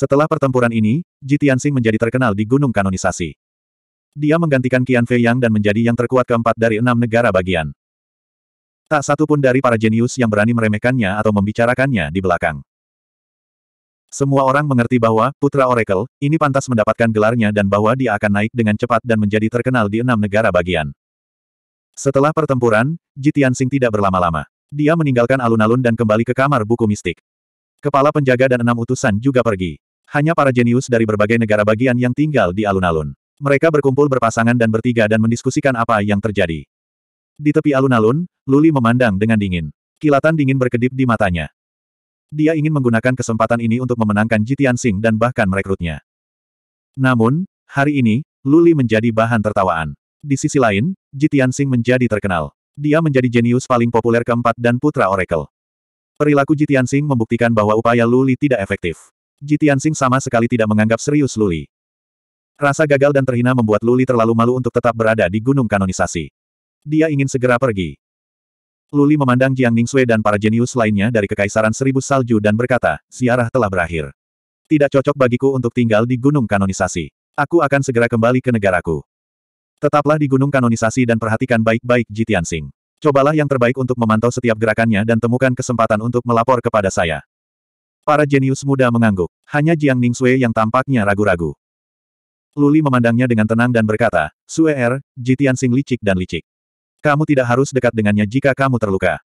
Setelah pertempuran ini, Ji menjadi terkenal di Gunung Kanonisasi. Dia menggantikan Qian Fei Yang dan menjadi yang terkuat keempat dari enam negara bagian. Tak satu pun dari para jenius yang berani meremehkannya atau membicarakannya di belakang. Semua orang mengerti bahwa, Putra Oracle, ini pantas mendapatkan gelarnya dan bahwa dia akan naik dengan cepat dan menjadi terkenal di enam negara bagian. Setelah pertempuran, Ji tidak berlama-lama. Dia meninggalkan alun-alun dan kembali ke kamar buku mistik. Kepala penjaga dan enam utusan juga pergi. Hanya para jenius dari berbagai negara bagian yang tinggal di alun-alun. Mereka berkumpul berpasangan dan bertiga dan mendiskusikan apa yang terjadi. Di tepi alun-alun, Luli memandang dengan dingin. Kilatan dingin berkedip di matanya. Dia ingin menggunakan kesempatan ini untuk memenangkan Jitian Sing dan bahkan merekrutnya. Namun, hari ini, Luli menjadi bahan tertawaan. Di sisi lain, Jitian Sing menjadi terkenal. Dia menjadi jenius paling populer keempat dan putra Oracle. Perilaku Jitian Sing membuktikan bahwa upaya Luli tidak efektif. Ji Tianxing sama sekali tidak menganggap serius Luli. Rasa gagal dan terhina membuat Luli terlalu malu untuk tetap berada di gunung kanonisasi. Dia ingin segera pergi. Luli memandang Jiang Ningxue dan para jenius lainnya dari Kekaisaran Seribu Salju dan berkata, siarah telah berakhir. Tidak cocok bagiku untuk tinggal di gunung kanonisasi. Aku akan segera kembali ke negaraku. Tetaplah di gunung kanonisasi dan perhatikan baik-baik Ji Tianxing. Cobalah yang terbaik untuk memantau setiap gerakannya dan temukan kesempatan untuk melapor kepada saya. Para jenius muda mengangguk. Hanya Jiang Ning Sui yang tampaknya ragu-ragu. Luli memandangnya dengan tenang dan berkata, Sue Er, Jitian Sing licik dan licik. Kamu tidak harus dekat dengannya jika kamu terluka.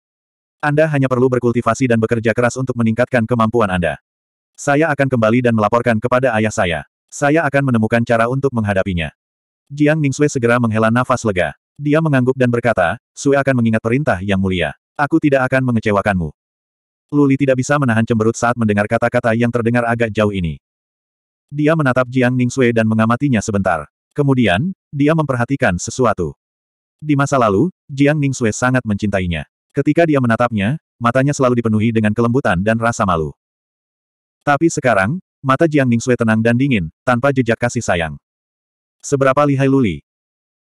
Anda hanya perlu berkultivasi dan bekerja keras untuk meningkatkan kemampuan Anda. Saya akan kembali dan melaporkan kepada ayah saya. Saya akan menemukan cara untuk menghadapinya. Jiang Sui segera menghela nafas lega. Dia mengangguk dan berkata, Sue akan mengingat perintah yang mulia. Aku tidak akan mengecewakanmu. Luli tidak bisa menahan cemberut saat mendengar kata-kata yang terdengar agak jauh ini. Dia menatap Jiang Sui dan mengamatinya sebentar. Kemudian, dia memperhatikan sesuatu. Di masa lalu, Jiang Sui sangat mencintainya. Ketika dia menatapnya, matanya selalu dipenuhi dengan kelembutan dan rasa malu. Tapi sekarang, mata Jiang Sui tenang dan dingin, tanpa jejak kasih sayang. Seberapa lihai Luli?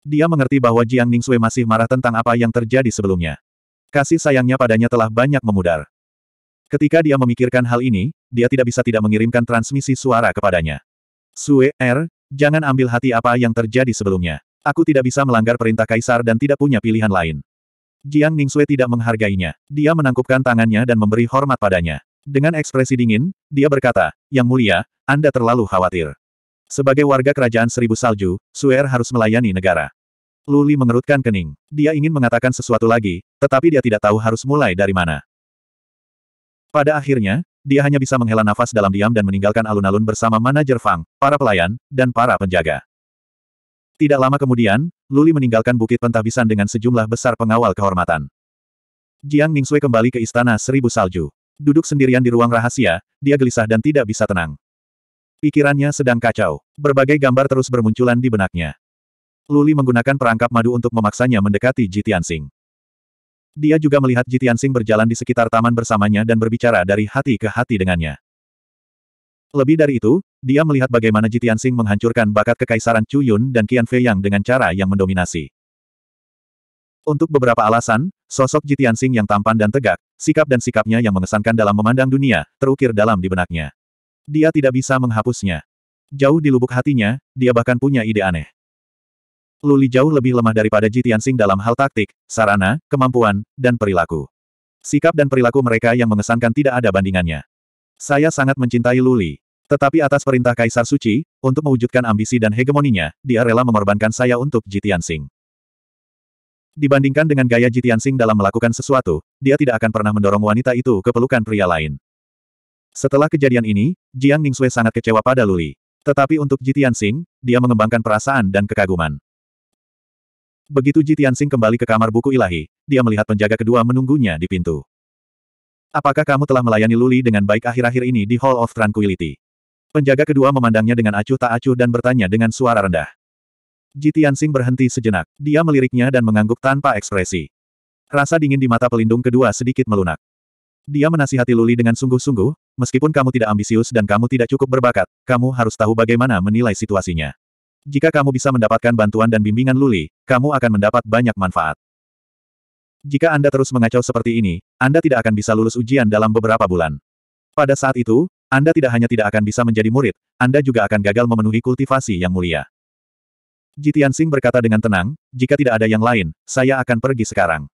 Dia mengerti bahwa Jiang Sui masih marah tentang apa yang terjadi sebelumnya. Kasih sayangnya padanya telah banyak memudar. Ketika dia memikirkan hal ini, dia tidak bisa tidak mengirimkan transmisi suara kepadanya. Sue, R, er, jangan ambil hati apa yang terjadi sebelumnya. Aku tidak bisa melanggar perintah kaisar dan tidak punya pilihan lain. Jiang Ning Ningsue tidak menghargainya. Dia menangkupkan tangannya dan memberi hormat padanya. Dengan ekspresi dingin, dia berkata, Yang mulia, Anda terlalu khawatir. Sebagai warga kerajaan seribu salju, Suer er harus melayani negara. Luli mengerutkan kening. Dia ingin mengatakan sesuatu lagi, tetapi dia tidak tahu harus mulai dari mana. Pada akhirnya, dia hanya bisa menghela nafas dalam diam dan meninggalkan alun-alun bersama manajer Fang, para pelayan, dan para penjaga. Tidak lama kemudian, Luli meninggalkan Bukit Pentahbisan dengan sejumlah besar pengawal kehormatan. Jiang Mingsui kembali ke Istana Seribu Salju. Duduk sendirian di ruang rahasia, dia gelisah dan tidak bisa tenang. Pikirannya sedang kacau. Berbagai gambar terus bermunculan di benaknya. Luli menggunakan perangkap madu untuk memaksanya mendekati Jitian Tianxing. Dia juga melihat Jitian Sing berjalan di sekitar taman bersamanya dan berbicara dari hati ke hati dengannya. Lebih dari itu, dia melihat bagaimana Jitian Sing menghancurkan bakat kekaisaran Chu Yun dan Qian Fei Yang dengan cara yang mendominasi. Untuk beberapa alasan, sosok Jitian Sing yang tampan dan tegak, sikap dan sikapnya yang mengesankan dalam memandang dunia, terukir dalam di benaknya. Dia tidak bisa menghapusnya. Jauh di lubuk hatinya, dia bahkan punya ide aneh. Luli jauh lebih lemah daripada Ji Tianxing dalam hal taktik, sarana, kemampuan, dan perilaku. Sikap dan perilaku mereka yang mengesankan tidak ada bandingannya. Saya sangat mencintai Luli. Tetapi atas perintah Kaisar Suci, untuk mewujudkan ambisi dan hegemoninya, dia rela mengorbankan saya untuk Ji Tianxing. Dibandingkan dengan gaya Ji Tianxing dalam melakukan sesuatu, dia tidak akan pernah mendorong wanita itu ke pelukan pria lain. Setelah kejadian ini, Jiang Ningxue sangat kecewa pada Luli. Tetapi untuk Ji Tianxing, dia mengembangkan perasaan dan kekaguman. Begitu Ji Tianxing kembali ke kamar buku ilahi, dia melihat penjaga kedua menunggunya di pintu. Apakah kamu telah melayani Luli dengan baik akhir-akhir ini di Hall of Tranquility? Penjaga kedua memandangnya dengan acuh tak acuh dan bertanya dengan suara rendah. Ji Tianxing berhenti sejenak. Dia meliriknya dan mengangguk tanpa ekspresi. Rasa dingin di mata pelindung kedua sedikit melunak. Dia menasihati Luli dengan sungguh-sungguh, meskipun kamu tidak ambisius dan kamu tidak cukup berbakat, kamu harus tahu bagaimana menilai situasinya. Jika kamu bisa mendapatkan bantuan dan bimbingan Luli, kamu akan mendapat banyak manfaat. Jika Anda terus mengacau seperti ini, Anda tidak akan bisa lulus ujian dalam beberapa bulan. Pada saat itu, Anda tidak hanya tidak akan bisa menjadi murid, Anda juga akan gagal memenuhi kultivasi yang mulia. Jitian Singh berkata dengan tenang, jika tidak ada yang lain, saya akan pergi sekarang.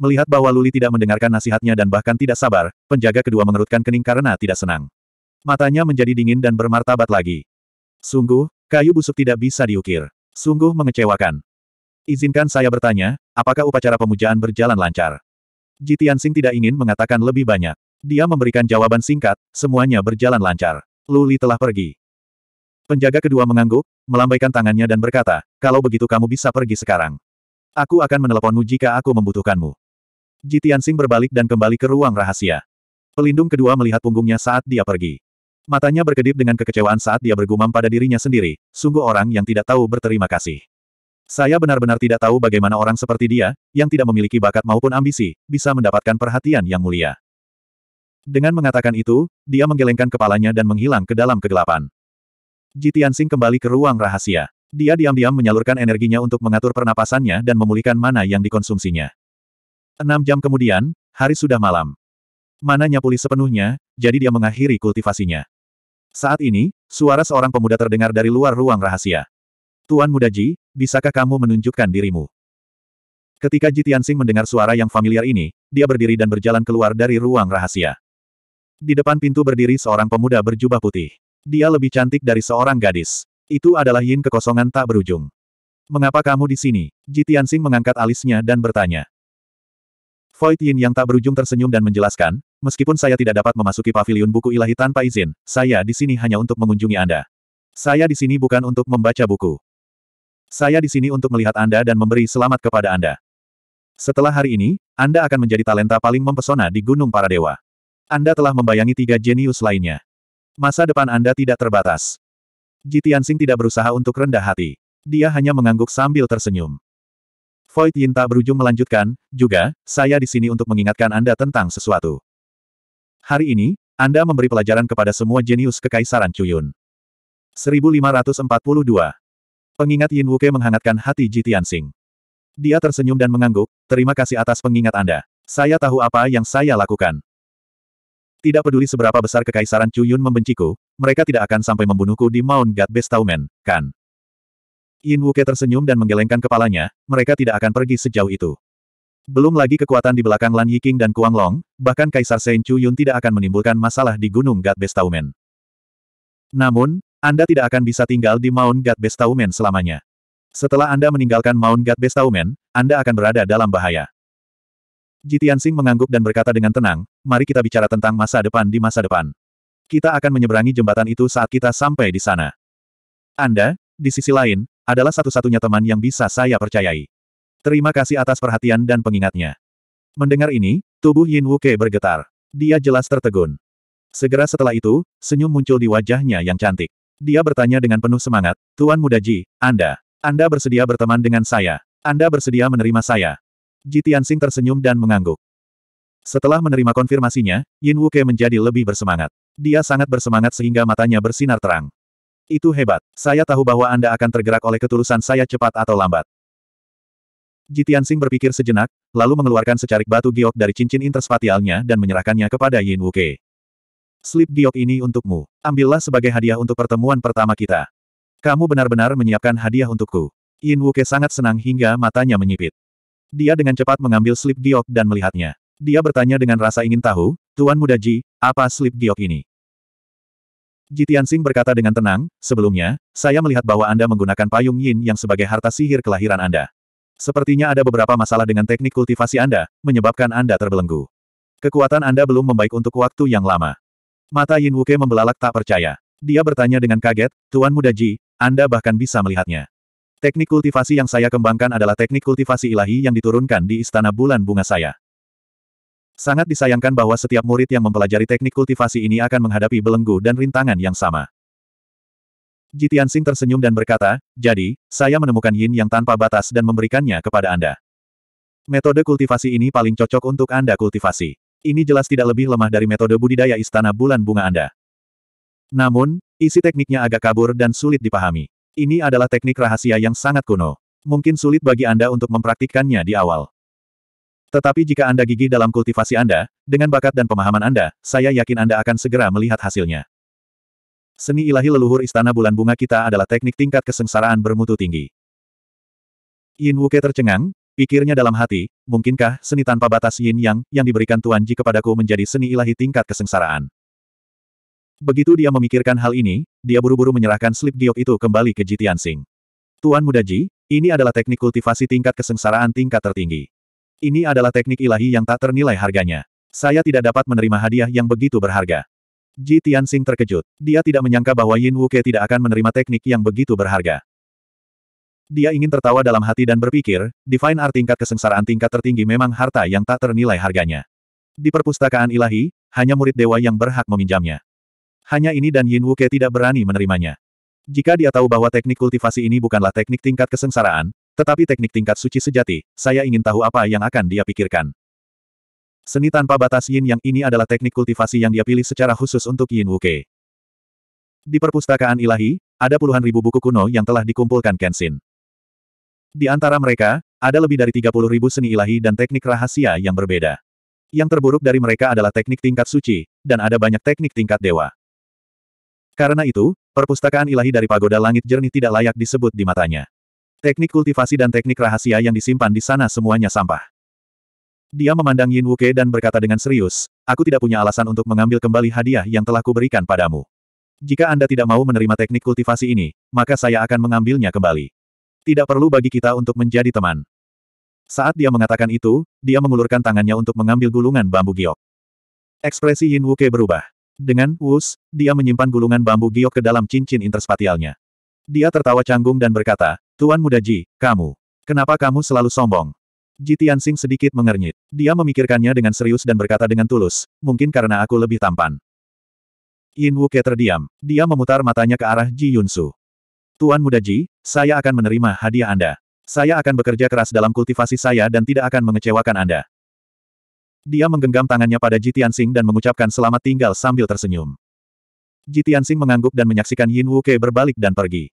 Melihat bahwa Luli tidak mendengarkan nasihatnya dan bahkan tidak sabar, penjaga kedua mengerutkan kening karena tidak senang. Matanya menjadi dingin dan bermartabat lagi. Sungguh, Kayu busuk tidak bisa diukir. Sungguh mengecewakan. Izinkan saya bertanya, apakah upacara pemujaan berjalan lancar? Jitian Sing tidak ingin mengatakan lebih banyak. Dia memberikan jawaban singkat, semuanya berjalan lancar. Luli telah pergi. Penjaga kedua mengangguk, melambaikan tangannya dan berkata, kalau begitu kamu bisa pergi sekarang. Aku akan meneleponmu jika aku membutuhkanmu. Jitian Sing berbalik dan kembali ke ruang rahasia. Pelindung kedua melihat punggungnya saat dia pergi. Matanya berkedip dengan kekecewaan saat dia bergumam pada dirinya sendiri, sungguh orang yang tidak tahu berterima kasih. Saya benar-benar tidak tahu bagaimana orang seperti dia, yang tidak memiliki bakat maupun ambisi, bisa mendapatkan perhatian yang mulia. Dengan mengatakan itu, dia menggelengkan kepalanya dan menghilang ke dalam kegelapan. Jitiansing kembali ke ruang rahasia. Dia diam-diam menyalurkan energinya untuk mengatur pernapasannya dan memulihkan mana yang dikonsumsinya. Enam jam kemudian, hari sudah malam. Mananya pulih sepenuhnya, jadi dia mengakhiri kultivasinya. Saat ini, suara seorang pemuda terdengar dari luar ruang rahasia. Tuan Muda Ji, bisakah kamu menunjukkan dirimu? Ketika Ji Tianxing mendengar suara yang familiar ini, dia berdiri dan berjalan keluar dari ruang rahasia. Di depan pintu berdiri seorang pemuda berjubah putih. Dia lebih cantik dari seorang gadis. Itu adalah yin kekosongan tak berujung. Mengapa kamu di sini? Ji Tianxing mengangkat alisnya dan bertanya. Void Yin yang tak berujung tersenyum dan menjelaskan, meskipun saya tidak dapat memasuki pavilion buku ilahi tanpa izin, saya di sini hanya untuk mengunjungi Anda. Saya di sini bukan untuk membaca buku. Saya di sini untuk melihat Anda dan memberi selamat kepada Anda. Setelah hari ini, Anda akan menjadi talenta paling mempesona di Gunung Para Dewa. Anda telah membayangi tiga jenius lainnya. Masa depan Anda tidak terbatas. Jitiansing tidak berusaha untuk rendah hati. Dia hanya mengangguk sambil tersenyum. Void Yin berujung melanjutkan, juga, saya di sini untuk mengingatkan Anda tentang sesuatu. Hari ini, Anda memberi pelajaran kepada semua jenius kekaisaran Cuyun. 1542. Pengingat Yin Wuke menghangatkan hati Ji Tianxing. Dia tersenyum dan mengangguk, terima kasih atas pengingat Anda. Saya tahu apa yang saya lakukan. Tidak peduli seberapa besar kekaisaran Cuyun membenciku, mereka tidak akan sampai membunuhku di Mount God Bestowman, kan? Yin Wuke tersenyum dan menggelengkan kepalanya, mereka tidak akan pergi sejauh itu. Belum lagi kekuatan di belakang Lan Yiking dan Kuang Long, bahkan Kaisar Shen Chu Yun tidak akan menimbulkan masalah di Gunung Gat Bestaumen. Namun, Anda tidak akan bisa tinggal di Mount Gat Bestaumen selamanya. Setelah Anda meninggalkan Mount Gat Bestaumen, Anda akan berada dalam bahaya. Jitian Sing mengangguk dan berkata dengan tenang, mari kita bicara tentang masa depan di masa depan. Kita akan menyeberangi jembatan itu saat kita sampai di sana. Anda, di sisi lain, adalah satu-satunya teman yang bisa saya percayai. Terima kasih atas perhatian dan pengingatnya. Mendengar ini, tubuh Yin Wuke bergetar. Dia jelas tertegun. Segera setelah itu, senyum muncul di wajahnya yang cantik. Dia bertanya dengan penuh semangat, Tuan Muda Ji, Anda, Anda bersedia berteman dengan saya? Anda bersedia menerima saya? Ji Tianxing tersenyum dan mengangguk. Setelah menerima konfirmasinya, Yin Wuke menjadi lebih bersemangat. Dia sangat bersemangat sehingga matanya bersinar terang. Itu hebat. Saya tahu bahwa Anda akan tergerak oleh ketulusan saya cepat atau lambat. Jitian Sing berpikir sejenak, lalu mengeluarkan secarik batu giok dari cincin interspatialnya dan menyerahkannya kepada Yin Wuke. Slip giok ini untukmu. Ambillah sebagai hadiah untuk pertemuan pertama kita. Kamu benar-benar menyiapkan hadiah untukku. Yin Wuke sangat senang hingga matanya menyipit. Dia dengan cepat mengambil slip giok dan melihatnya. Dia bertanya dengan rasa ingin tahu, Tuan Muda Ji, apa slip giok ini? Jitian Sing berkata dengan tenang, sebelumnya, saya melihat bahwa Anda menggunakan payung yin yang sebagai harta sihir kelahiran Anda. Sepertinya ada beberapa masalah dengan teknik kultivasi Anda, menyebabkan Anda terbelenggu. Kekuatan Anda belum membaik untuk waktu yang lama. Mata Yin Wuke membelalak tak percaya. Dia bertanya dengan kaget, Tuan Muda Ji, Anda bahkan bisa melihatnya. Teknik kultivasi yang saya kembangkan adalah teknik kultivasi ilahi yang diturunkan di Istana Bulan Bunga saya. Sangat disayangkan bahwa setiap murid yang mempelajari teknik kultivasi ini akan menghadapi belenggu dan rintangan yang sama. Jitian Sing tersenyum dan berkata, jadi, saya menemukan yin yang tanpa batas dan memberikannya kepada Anda. Metode kultivasi ini paling cocok untuk Anda kultivasi. Ini jelas tidak lebih lemah dari metode budidaya istana bulan bunga Anda. Namun, isi tekniknya agak kabur dan sulit dipahami. Ini adalah teknik rahasia yang sangat kuno. Mungkin sulit bagi Anda untuk mempraktikkannya di awal. Tetapi jika Anda gigih dalam kultivasi Anda, dengan bakat dan pemahaman Anda, saya yakin Anda akan segera melihat hasilnya. Seni ilahi leluhur istana bulan bunga kita adalah teknik tingkat kesengsaraan bermutu tinggi. Yin Wuke tercengang, pikirnya dalam hati, mungkinkah seni tanpa batas yin yang, yang diberikan Tuan Ji kepadaku menjadi seni ilahi tingkat kesengsaraan. Begitu dia memikirkan hal ini, dia buru-buru menyerahkan slip giok itu kembali ke Jitian Sing. Tuan Muda Ji, ini adalah teknik kultivasi tingkat kesengsaraan tingkat tertinggi. Ini adalah teknik ilahi yang tak ternilai harganya. Saya tidak dapat menerima hadiah yang begitu berharga. Ji Tianxing terkejut. Dia tidak menyangka bahwa Yin Wuke tidak akan menerima teknik yang begitu berharga. Dia ingin tertawa dalam hati dan berpikir, Divine Art tingkat kesengsaraan tingkat tertinggi memang harta yang tak ternilai harganya. Di perpustakaan ilahi, hanya murid dewa yang berhak meminjamnya. Hanya ini dan Yin Wuke tidak berani menerimanya. Jika dia tahu bahwa teknik kultivasi ini bukanlah teknik tingkat kesengsaraan, tetapi teknik tingkat suci sejati, saya ingin tahu apa yang akan dia pikirkan. Seni tanpa batas yin yang ini adalah teknik kultivasi yang dia pilih secara khusus untuk yin wuke. Di perpustakaan ilahi, ada puluhan ribu buku kuno yang telah dikumpulkan Kenshin. Di antara mereka, ada lebih dari 30 ribu seni ilahi dan teknik rahasia yang berbeda. Yang terburuk dari mereka adalah teknik tingkat suci, dan ada banyak teknik tingkat dewa. Karena itu, perpustakaan ilahi dari pagoda langit jernih tidak layak disebut di matanya. Teknik kultivasi dan teknik rahasia yang disimpan di sana semuanya sampah. Dia memandang Yin Wuke dan berkata dengan serius, aku tidak punya alasan untuk mengambil kembali hadiah yang telah kuberikan padamu. Jika Anda tidak mau menerima teknik kultivasi ini, maka saya akan mengambilnya kembali. Tidak perlu bagi kita untuk menjadi teman. Saat dia mengatakan itu, dia mengulurkan tangannya untuk mengambil gulungan bambu giok. Ekspresi Yin Wuke berubah. Dengan wus, dia menyimpan gulungan bambu giok ke dalam cincin interspatialnya. Dia tertawa canggung dan berkata, Tuan Muda Ji, kamu. Kenapa kamu selalu sombong? Ji Tianxing sedikit mengernyit. Dia memikirkannya dengan serius dan berkata dengan tulus, mungkin karena aku lebih tampan. Yin Wuke terdiam. Dia memutar matanya ke arah Ji Yunsu. Tuan Muda Ji, saya akan menerima hadiah Anda. Saya akan bekerja keras dalam kultivasi saya dan tidak akan mengecewakan Anda. Dia menggenggam tangannya pada Ji Tianxing dan mengucapkan selamat tinggal sambil tersenyum. Ji Tianxing mengangguk dan menyaksikan Yin Wu Wuke berbalik dan pergi.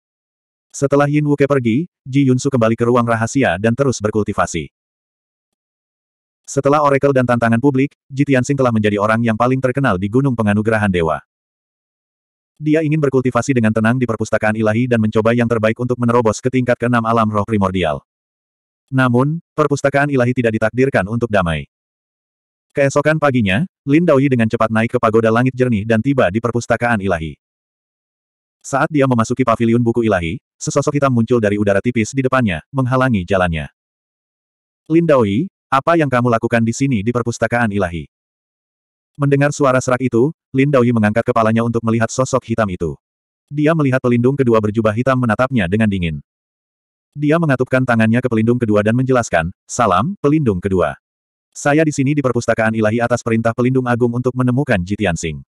Setelah Yin Wuke pergi, Ji Yunsu kembali ke ruang rahasia dan terus berkultivasi. Setelah oracle dan tantangan publik, Ji Tianxing telah menjadi orang yang paling terkenal di Gunung Penganugerahan Dewa. Dia ingin berkultivasi dengan tenang di perpustakaan ilahi dan mencoba yang terbaik untuk menerobos ke tingkat keenam alam roh primordial. Namun, perpustakaan ilahi tidak ditakdirkan untuk damai. Keesokan paginya, Lin Daoyi dengan cepat naik ke pagoda langit jernih dan tiba di perpustakaan ilahi. Saat dia memasuki paviliun buku ilahi, sesosok hitam muncul dari udara tipis di depannya, menghalangi jalannya. Lin apa yang kamu lakukan di sini di perpustakaan ilahi? Mendengar suara serak itu, Lin mengangkat kepalanya untuk melihat sosok hitam itu. Dia melihat pelindung kedua berjubah hitam menatapnya dengan dingin. Dia mengatupkan tangannya ke pelindung kedua dan menjelaskan, Salam, pelindung kedua. Saya di sini di perpustakaan ilahi atas perintah pelindung agung untuk menemukan Jitian Singh.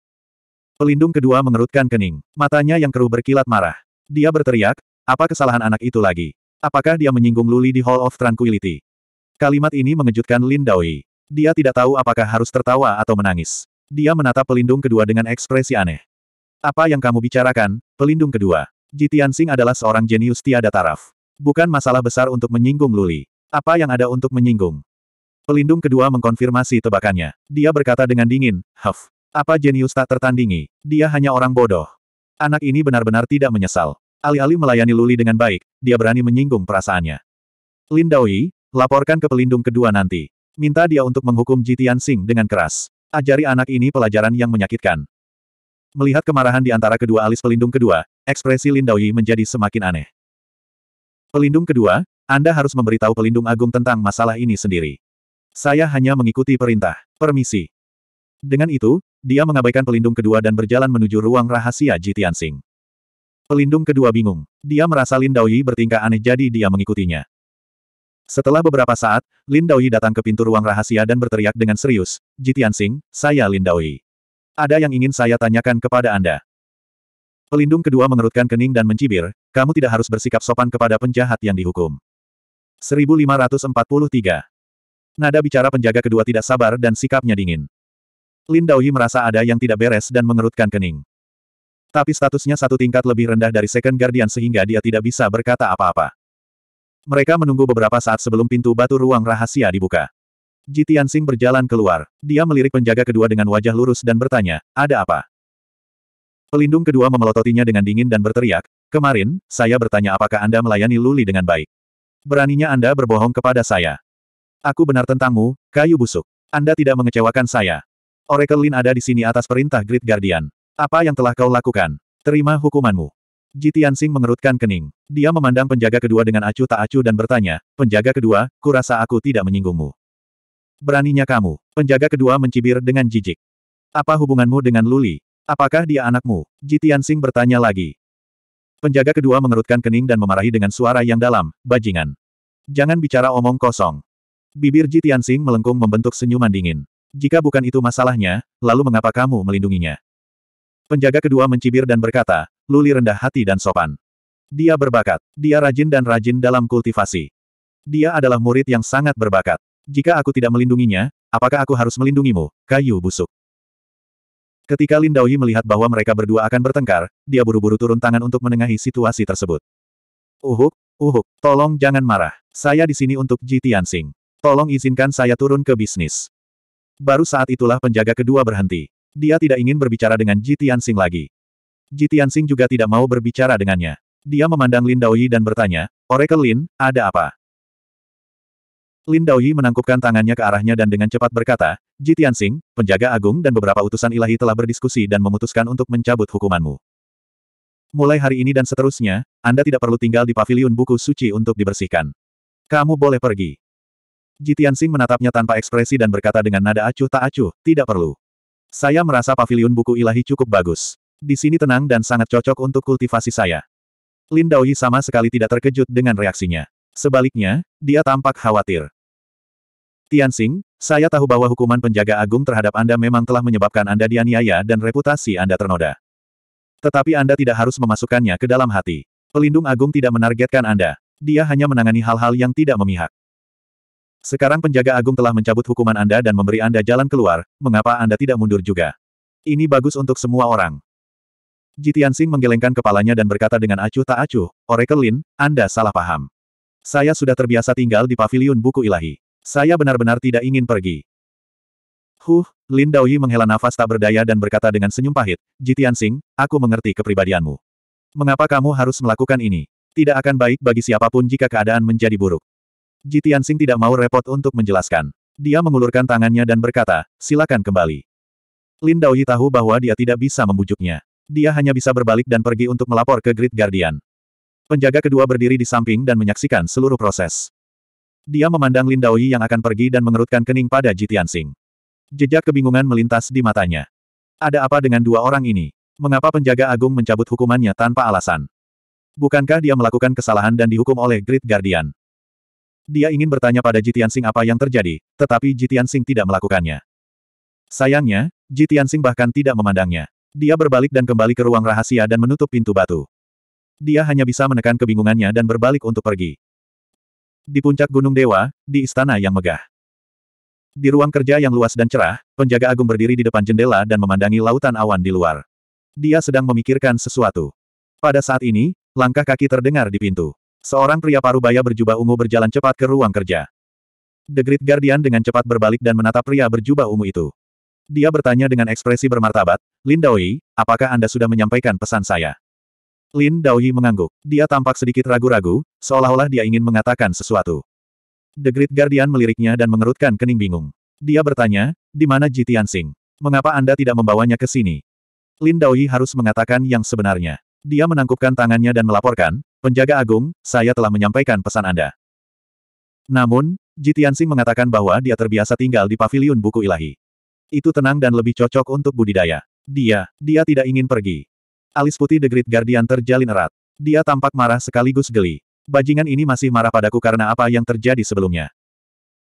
Pelindung kedua mengerutkan kening. Matanya yang keruh berkilat marah. Dia berteriak, apa kesalahan anak itu lagi? Apakah dia menyinggung Luli di Hall of Tranquility? Kalimat ini mengejutkan Lin Daui. Dia tidak tahu apakah harus tertawa atau menangis. Dia menatap pelindung kedua dengan ekspresi aneh. Apa yang kamu bicarakan, pelindung kedua? Jitian adalah seorang jenius tiada taraf. Bukan masalah besar untuk menyinggung Luli. Apa yang ada untuk menyinggung? Pelindung kedua mengkonfirmasi tebakannya. Dia berkata dengan dingin, Huff. Apa jenius tak tertandingi? Dia hanya orang bodoh. Anak ini benar-benar tidak menyesal. Alih-alih melayani Luli dengan baik, dia berani menyinggung perasaannya. Lin Daoyi, laporkan ke pelindung kedua nanti. Minta dia untuk menghukum Jitian Sing dengan keras. Ajari anak ini pelajaran yang menyakitkan. Melihat kemarahan di antara kedua alis pelindung kedua, ekspresi Lin Daoyi menjadi semakin aneh. Pelindung kedua, Anda harus memberitahu pelindung agung tentang masalah ini sendiri. Saya hanya mengikuti perintah. Permisi. Dengan itu, dia mengabaikan pelindung kedua dan berjalan menuju ruang rahasia Jitiansing. Pelindung kedua bingung. Dia merasa Lin Daoyi bertingkah aneh jadi dia mengikutinya. Setelah beberapa saat, Lin Daoyi datang ke pintu ruang rahasia dan berteriak dengan serius, Jitiansing, saya Lin Daoyi. Ada yang ingin saya tanyakan kepada Anda. Pelindung kedua mengerutkan kening dan mencibir, kamu tidak harus bersikap sopan kepada penjahat yang dihukum. 1543 Nada bicara penjaga kedua tidak sabar dan sikapnya dingin. Lin Daoyi merasa ada yang tidak beres dan mengerutkan kening. Tapi statusnya satu tingkat lebih rendah dari Second Guardian sehingga dia tidak bisa berkata apa-apa. Mereka menunggu beberapa saat sebelum pintu batu ruang rahasia dibuka. Ji Tianxing berjalan keluar. Dia melirik penjaga kedua dengan wajah lurus dan bertanya, ada apa? Pelindung kedua memelototinya dengan dingin dan berteriak, kemarin, saya bertanya apakah Anda melayani Luli dengan baik. Beraninya Anda berbohong kepada saya. Aku benar tentangmu, kayu busuk. Anda tidak mengecewakan saya. Oracle Lin ada di sini atas perintah Great Guardian. Apa yang telah kau lakukan? Terima hukumanmu. Jitian Sing mengerutkan kening. Dia memandang penjaga kedua dengan acuh tak acuh dan bertanya, penjaga kedua, kurasa aku tidak menyinggungmu. Beraninya kamu. Penjaga kedua mencibir dengan jijik. Apa hubunganmu dengan Luli? Apakah dia anakmu? Jitian Sing bertanya lagi. Penjaga kedua mengerutkan kening dan memarahi dengan suara yang dalam, bajingan. Jangan bicara omong kosong. Bibir Ji Tianxing melengkung membentuk senyuman dingin. Jika bukan itu masalahnya, lalu mengapa kamu melindunginya? Penjaga kedua mencibir dan berkata, Luli rendah hati dan sopan. Dia berbakat. Dia rajin dan rajin dalam kultivasi. Dia adalah murid yang sangat berbakat. Jika aku tidak melindunginya, apakah aku harus melindungimu, kayu busuk? Ketika Lin Daoyi melihat bahwa mereka berdua akan bertengkar, dia buru-buru turun tangan untuk menengahi situasi tersebut. Uhuk, uhuk, tolong jangan marah. Saya di sini untuk Ji Tianxing. Tolong izinkan saya turun ke bisnis. Baru saat itulah penjaga kedua berhenti. Dia tidak ingin berbicara dengan Ji Tianxing lagi. Ji Tianxing juga tidak mau berbicara dengannya. Dia memandang Lin Daoyi dan bertanya, Oracle Lin, ada apa? Lin Daoyi menangkupkan tangannya ke arahnya dan dengan cepat berkata, Ji Tianxing, penjaga agung dan beberapa utusan ilahi telah berdiskusi dan memutuskan untuk mencabut hukumanmu. Mulai hari ini dan seterusnya, Anda tidak perlu tinggal di paviliun buku suci untuk dibersihkan. Kamu boleh pergi. Jitian Sing menatapnya tanpa ekspresi dan berkata dengan nada acuh tak acuh, tidak perlu. Saya merasa pavilion buku ilahi cukup bagus. Di sini tenang dan sangat cocok untuk kultivasi saya. Lin Daoyi sama sekali tidak terkejut dengan reaksinya. Sebaliknya, dia tampak khawatir. Tianxing, saya tahu bahwa hukuman penjaga agung terhadap Anda memang telah menyebabkan Anda dianiaya dan reputasi Anda ternoda. Tetapi Anda tidak harus memasukkannya ke dalam hati. Pelindung agung tidak menargetkan Anda. Dia hanya menangani hal-hal yang tidak memihak. Sekarang penjaga agung telah mencabut hukuman Anda dan memberi Anda jalan keluar, mengapa Anda tidak mundur juga? Ini bagus untuk semua orang. Tianxing menggelengkan kepalanya dan berkata dengan acuh tak acuh, Oracle Lin, Anda salah paham. Saya sudah terbiasa tinggal di paviliun buku ilahi. Saya benar-benar tidak ingin pergi. Huh, Lin Daoyi menghela nafas tak berdaya dan berkata dengan senyum pahit, Tianxing, aku mengerti kepribadianmu. Mengapa kamu harus melakukan ini? Tidak akan baik bagi siapapun jika keadaan menjadi buruk. Ji Tianxing tidak mau repot untuk menjelaskan. Dia mengulurkan tangannya dan berkata, silakan kembali. Lin Daoyi tahu bahwa dia tidak bisa membujuknya. Dia hanya bisa berbalik dan pergi untuk melapor ke Great Guardian. Penjaga kedua berdiri di samping dan menyaksikan seluruh proses. Dia memandang Lin Daoyi yang akan pergi dan mengerutkan kening pada Ji Tianxing. Jejak kebingungan melintas di matanya. Ada apa dengan dua orang ini? Mengapa penjaga agung mencabut hukumannya tanpa alasan? Bukankah dia melakukan kesalahan dan dihukum oleh Great Guardian? Dia ingin bertanya pada Jitian Sing apa yang terjadi, tetapi Jitian Sing tidak melakukannya. Sayangnya, Jitian Sing bahkan tidak memandangnya. Dia berbalik dan kembali ke ruang rahasia dan menutup pintu batu. Dia hanya bisa menekan kebingungannya dan berbalik untuk pergi. Di puncak Gunung Dewa, di istana yang megah. Di ruang kerja yang luas dan cerah, penjaga agung berdiri di depan jendela dan memandangi lautan awan di luar. Dia sedang memikirkan sesuatu. Pada saat ini, langkah kaki terdengar di pintu. Seorang pria Parubaya berjubah ungu berjalan cepat ke ruang kerja. The Great Guardian dengan cepat berbalik dan menatap pria berjubah ungu itu. Dia bertanya dengan ekspresi bermartabat, Lin Daoyi, apakah Anda sudah menyampaikan pesan saya? Lin Daoyi mengangguk. Dia tampak sedikit ragu-ragu, seolah-olah dia ingin mengatakan sesuatu. The Great Guardian meliriknya dan mengerutkan kening bingung. Dia bertanya, di mana Jitian Sing? Mengapa Anda tidak membawanya ke sini? Lin Daoyi harus mengatakan yang sebenarnya. Dia menangkupkan tangannya dan melaporkan, Penjaga Agung, saya telah menyampaikan pesan Anda. Namun, Jitiansing mengatakan bahwa dia terbiasa tinggal di paviliun buku ilahi. Itu tenang dan lebih cocok untuk budidaya. Dia, dia tidak ingin pergi. Alis putih The Great Guardian terjalin erat. Dia tampak marah sekaligus geli. Bajingan ini masih marah padaku karena apa yang terjadi sebelumnya.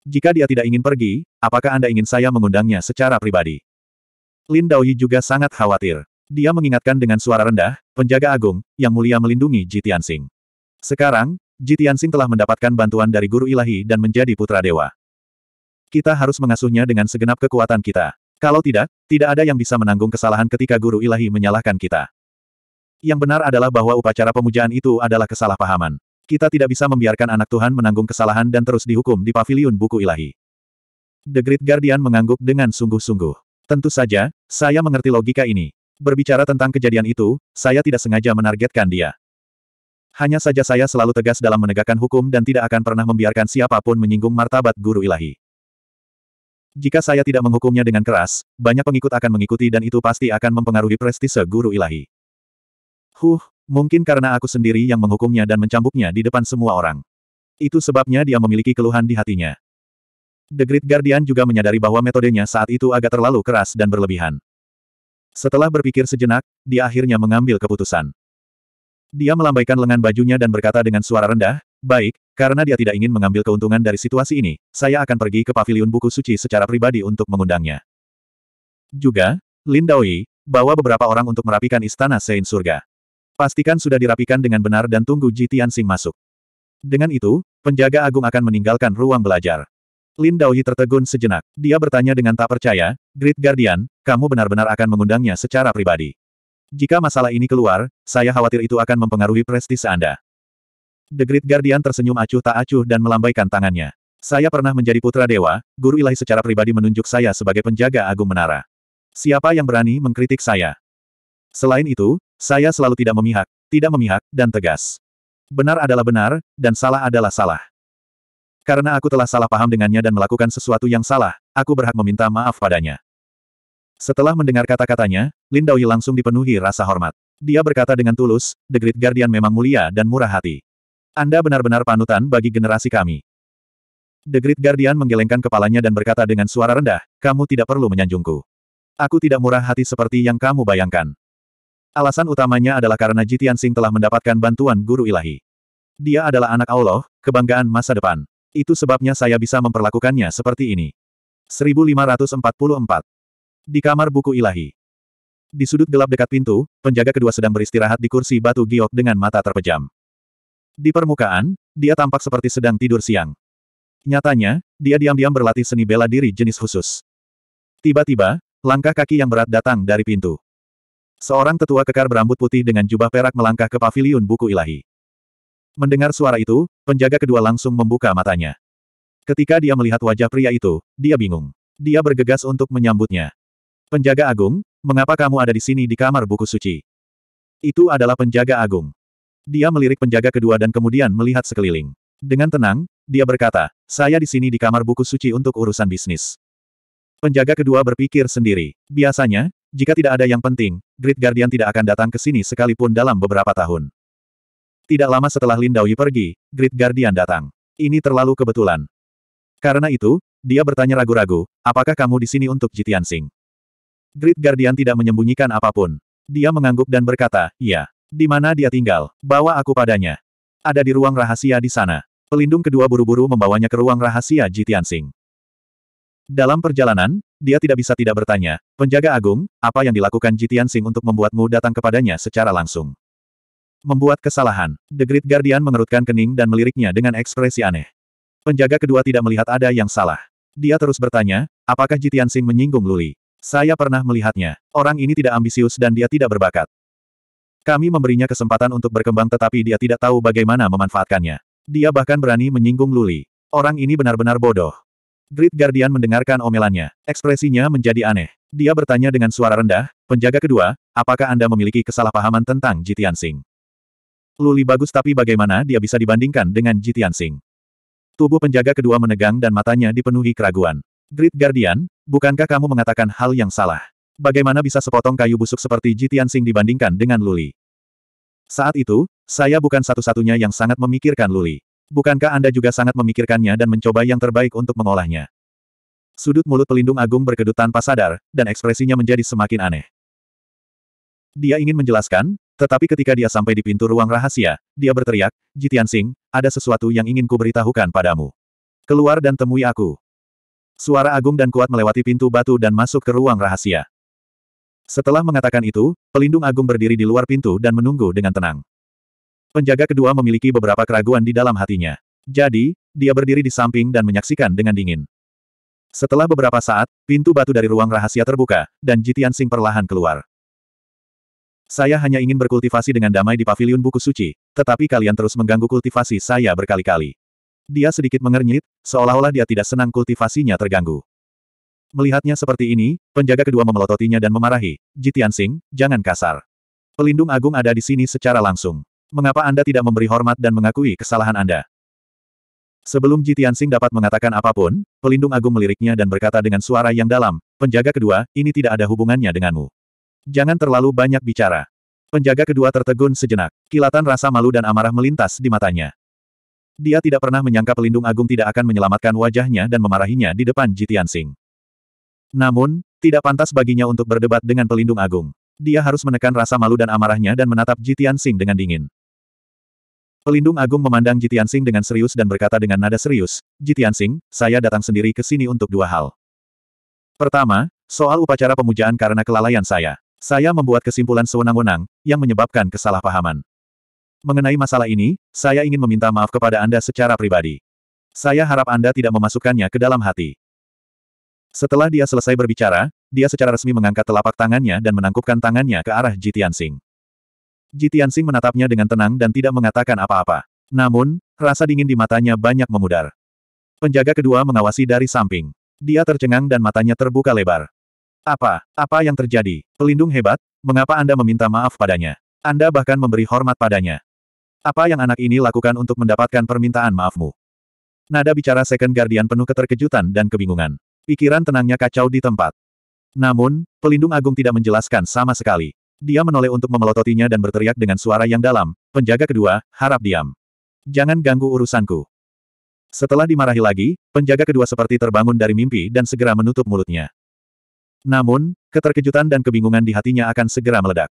Jika dia tidak ingin pergi, apakah Anda ingin saya mengundangnya secara pribadi? Lin Daoyi juga sangat khawatir. Dia mengingatkan dengan suara rendah, penjaga agung, yang mulia melindungi Ji Tianxing. Sekarang, Ji Tianxing telah mendapatkan bantuan dari guru ilahi dan menjadi putra dewa. Kita harus mengasuhnya dengan segenap kekuatan kita. Kalau tidak, tidak ada yang bisa menanggung kesalahan ketika guru ilahi menyalahkan kita. Yang benar adalah bahwa upacara pemujaan itu adalah kesalahpahaman. Kita tidak bisa membiarkan anak Tuhan menanggung kesalahan dan terus dihukum di paviliun buku ilahi. The Great Guardian mengangguk dengan sungguh-sungguh. Tentu saja, saya mengerti logika ini. Berbicara tentang kejadian itu, saya tidak sengaja menargetkan dia. Hanya saja saya selalu tegas dalam menegakkan hukum dan tidak akan pernah membiarkan siapapun menyinggung martabat guru ilahi. Jika saya tidak menghukumnya dengan keras, banyak pengikut akan mengikuti dan itu pasti akan mempengaruhi prestise guru ilahi. Huh, mungkin karena aku sendiri yang menghukumnya dan mencambuknya di depan semua orang. Itu sebabnya dia memiliki keluhan di hatinya. The Great Guardian juga menyadari bahwa metodenya saat itu agak terlalu keras dan berlebihan. Setelah berpikir sejenak, dia akhirnya mengambil keputusan. Dia melambaikan lengan bajunya dan berkata dengan suara rendah, Baik, karena dia tidak ingin mengambil keuntungan dari situasi ini, saya akan pergi ke paviliun buku suci secara pribadi untuk mengundangnya. Juga, Lin Daoyi, bawa beberapa orang untuk merapikan istana Sein Surga. Pastikan sudah dirapikan dengan benar dan tunggu Ji Tianxing masuk. Dengan itu, penjaga agung akan meninggalkan ruang belajar. Lin Daoyi tertegun sejenak. Dia bertanya dengan tak percaya, Great Guardian, kamu benar-benar akan mengundangnya secara pribadi. Jika masalah ini keluar, saya khawatir itu akan mempengaruhi prestise Anda. The Great Guardian tersenyum acuh tak acuh dan melambaikan tangannya. Saya pernah menjadi putra dewa, guru ilahi secara pribadi menunjuk saya sebagai penjaga agung menara. Siapa yang berani mengkritik saya? Selain itu, saya selalu tidak memihak, tidak memihak, dan tegas. Benar adalah benar, dan salah adalah salah. Karena aku telah salah paham dengannya dan melakukan sesuatu yang salah, aku berhak meminta maaf padanya. Setelah mendengar kata-katanya, Lin Daoyi langsung dipenuhi rasa hormat. Dia berkata dengan tulus, The Great Guardian memang mulia dan murah hati. Anda benar-benar panutan bagi generasi kami. The Great Guardian menggelengkan kepalanya dan berkata dengan suara rendah, kamu tidak perlu menyanjungku. Aku tidak murah hati seperti yang kamu bayangkan. Alasan utamanya adalah karena Jitian Sing telah mendapatkan bantuan guru ilahi. Dia adalah anak Allah, kebanggaan masa depan. Itu sebabnya saya bisa memperlakukannya seperti ini. 1544. Di kamar buku ilahi. Di sudut gelap dekat pintu, penjaga kedua sedang beristirahat di kursi batu giok dengan mata terpejam. Di permukaan, dia tampak seperti sedang tidur siang. Nyatanya, dia diam-diam berlatih seni bela diri jenis khusus. Tiba-tiba, langkah kaki yang berat datang dari pintu. Seorang tetua kekar berambut putih dengan jubah perak melangkah ke paviliun buku ilahi. Mendengar suara itu, penjaga kedua langsung membuka matanya. Ketika dia melihat wajah pria itu, dia bingung. Dia bergegas untuk menyambutnya. Penjaga Agung, mengapa kamu ada di sini di kamar buku suci? Itu adalah penjaga Agung. Dia melirik penjaga kedua dan kemudian melihat sekeliling. Dengan tenang, dia berkata, saya di sini di kamar buku suci untuk urusan bisnis. Penjaga kedua berpikir sendiri. Biasanya, jika tidak ada yang penting, Great Guardian tidak akan datang ke sini sekalipun dalam beberapa tahun. Tidak lama setelah Lin Daoyi pergi, Great Guardian datang. Ini terlalu kebetulan. Karena itu, dia bertanya ragu-ragu, apakah kamu di sini untuk Jitian Sing? Great Guardian tidak menyembunyikan apapun. Dia mengangguk dan berkata, "Ya. Di mana dia tinggal? Bawa aku padanya. Ada di ruang rahasia di sana. Pelindung kedua buru-buru membawanya ke ruang rahasia Jitian Sing. Dalam perjalanan, dia tidak bisa tidak bertanya, penjaga agung, apa yang dilakukan Jitian Sing untuk membuatmu datang kepadanya secara langsung? Membuat kesalahan. The Great Guardian mengerutkan kening dan meliriknya dengan ekspresi aneh. Penjaga kedua tidak melihat ada yang salah. Dia terus bertanya, apakah Jitian Sing menyinggung Luli? Saya pernah melihatnya. Orang ini tidak ambisius dan dia tidak berbakat. Kami memberinya kesempatan untuk berkembang tetapi dia tidak tahu bagaimana memanfaatkannya. Dia bahkan berani menyinggung Luli. Orang ini benar-benar bodoh. Great Guardian mendengarkan omelannya. Ekspresinya menjadi aneh. Dia bertanya dengan suara rendah, penjaga kedua, apakah Anda memiliki kesalahpahaman tentang Jitian Singh? Luli bagus tapi bagaimana dia bisa dibandingkan dengan Jitian Sing? Tubuh penjaga kedua menegang dan matanya dipenuhi keraguan. Great Guardian, bukankah kamu mengatakan hal yang salah? Bagaimana bisa sepotong kayu busuk seperti Jitian Sing dibandingkan dengan Luli? Saat itu, saya bukan satu-satunya yang sangat memikirkan Luli. Bukankah Anda juga sangat memikirkannya dan mencoba yang terbaik untuk mengolahnya? Sudut mulut pelindung agung berkedut tanpa sadar, dan ekspresinya menjadi semakin aneh. Dia ingin menjelaskan, tetapi ketika dia sampai di pintu ruang rahasia, dia berteriak, Jitian Sing, ada sesuatu yang ingin kuberitahukan padamu. Keluar dan temui aku. Suara agung dan kuat melewati pintu batu dan masuk ke ruang rahasia. Setelah mengatakan itu, pelindung agung berdiri di luar pintu dan menunggu dengan tenang. Penjaga kedua memiliki beberapa keraguan di dalam hatinya. Jadi, dia berdiri di samping dan menyaksikan dengan dingin. Setelah beberapa saat, pintu batu dari ruang rahasia terbuka, dan Jitian Sing perlahan keluar. Saya hanya ingin berkultivasi dengan damai di pavilion buku suci, tetapi kalian terus mengganggu kultivasi saya berkali-kali. Dia sedikit mengernyit, seolah-olah dia tidak senang kultivasinya terganggu. Melihatnya seperti ini, penjaga kedua memelototinya dan memarahi, Jitian Sing, jangan kasar. Pelindung agung ada di sini secara langsung. Mengapa Anda tidak memberi hormat dan mengakui kesalahan Anda? Sebelum Jitian Sing dapat mengatakan apapun, pelindung agung meliriknya dan berkata dengan suara yang dalam, penjaga kedua, ini tidak ada hubungannya denganmu. Jangan terlalu banyak bicara. Penjaga kedua tertegun sejenak. Kilatan rasa malu dan amarah melintas di matanya. Dia tidak pernah menyangka pelindung agung tidak akan menyelamatkan wajahnya dan memarahinya di depan Jitian Sing. Namun, tidak pantas baginya untuk berdebat dengan pelindung agung. Dia harus menekan rasa malu dan amarahnya dan menatap Jitian Sing dengan dingin. Pelindung Agung memandang Jitian Sing dengan serius dan berkata dengan nada serius, Jitian Sing, saya datang sendiri ke sini untuk dua hal. Pertama, soal upacara pemujaan karena kelalaian saya. Saya membuat kesimpulan sewenang-wenang, yang menyebabkan kesalahpahaman. Mengenai masalah ini, saya ingin meminta maaf kepada Anda secara pribadi. Saya harap Anda tidak memasukkannya ke dalam hati. Setelah dia selesai berbicara, dia secara resmi mengangkat telapak tangannya dan menangkupkan tangannya ke arah Jitian Singh. Jitian Singh menatapnya dengan tenang dan tidak mengatakan apa-apa. Namun, rasa dingin di matanya banyak memudar. Penjaga kedua mengawasi dari samping. Dia tercengang dan matanya terbuka lebar. Apa, apa yang terjadi? Pelindung hebat, mengapa Anda meminta maaf padanya? Anda bahkan memberi hormat padanya. Apa yang anak ini lakukan untuk mendapatkan permintaan maafmu? Nada bicara Second Guardian penuh keterkejutan dan kebingungan. Pikiran tenangnya kacau di tempat. Namun, pelindung agung tidak menjelaskan sama sekali. Dia menoleh untuk memelototinya dan berteriak dengan suara yang dalam, penjaga kedua, harap diam. Jangan ganggu urusanku. Setelah dimarahi lagi, penjaga kedua seperti terbangun dari mimpi dan segera menutup mulutnya. Namun, keterkejutan dan kebingungan di hatinya akan segera meledak.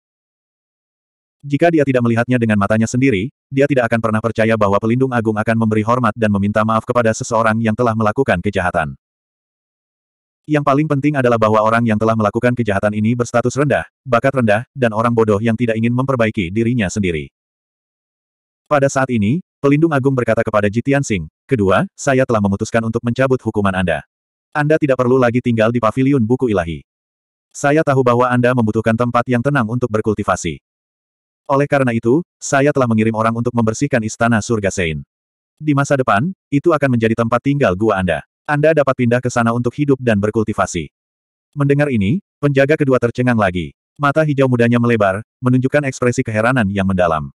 Jika dia tidak melihatnya dengan matanya sendiri, dia tidak akan pernah percaya bahwa pelindung agung akan memberi hormat dan meminta maaf kepada seseorang yang telah melakukan kejahatan. Yang paling penting adalah bahwa orang yang telah melakukan kejahatan ini berstatus rendah, bakat rendah, dan orang bodoh yang tidak ingin memperbaiki dirinya sendiri. Pada saat ini, pelindung agung berkata kepada Jitian Singh, kedua, saya telah memutuskan untuk mencabut hukuman Anda. Anda tidak perlu lagi tinggal di paviliun buku ilahi. Saya tahu bahwa Anda membutuhkan tempat yang tenang untuk berkultivasi. Oleh karena itu, saya telah mengirim orang untuk membersihkan istana surga Sein. Di masa depan, itu akan menjadi tempat tinggal gua Anda. Anda dapat pindah ke sana untuk hidup dan berkultivasi. Mendengar ini, penjaga kedua tercengang lagi. Mata hijau mudanya melebar, menunjukkan ekspresi keheranan yang mendalam.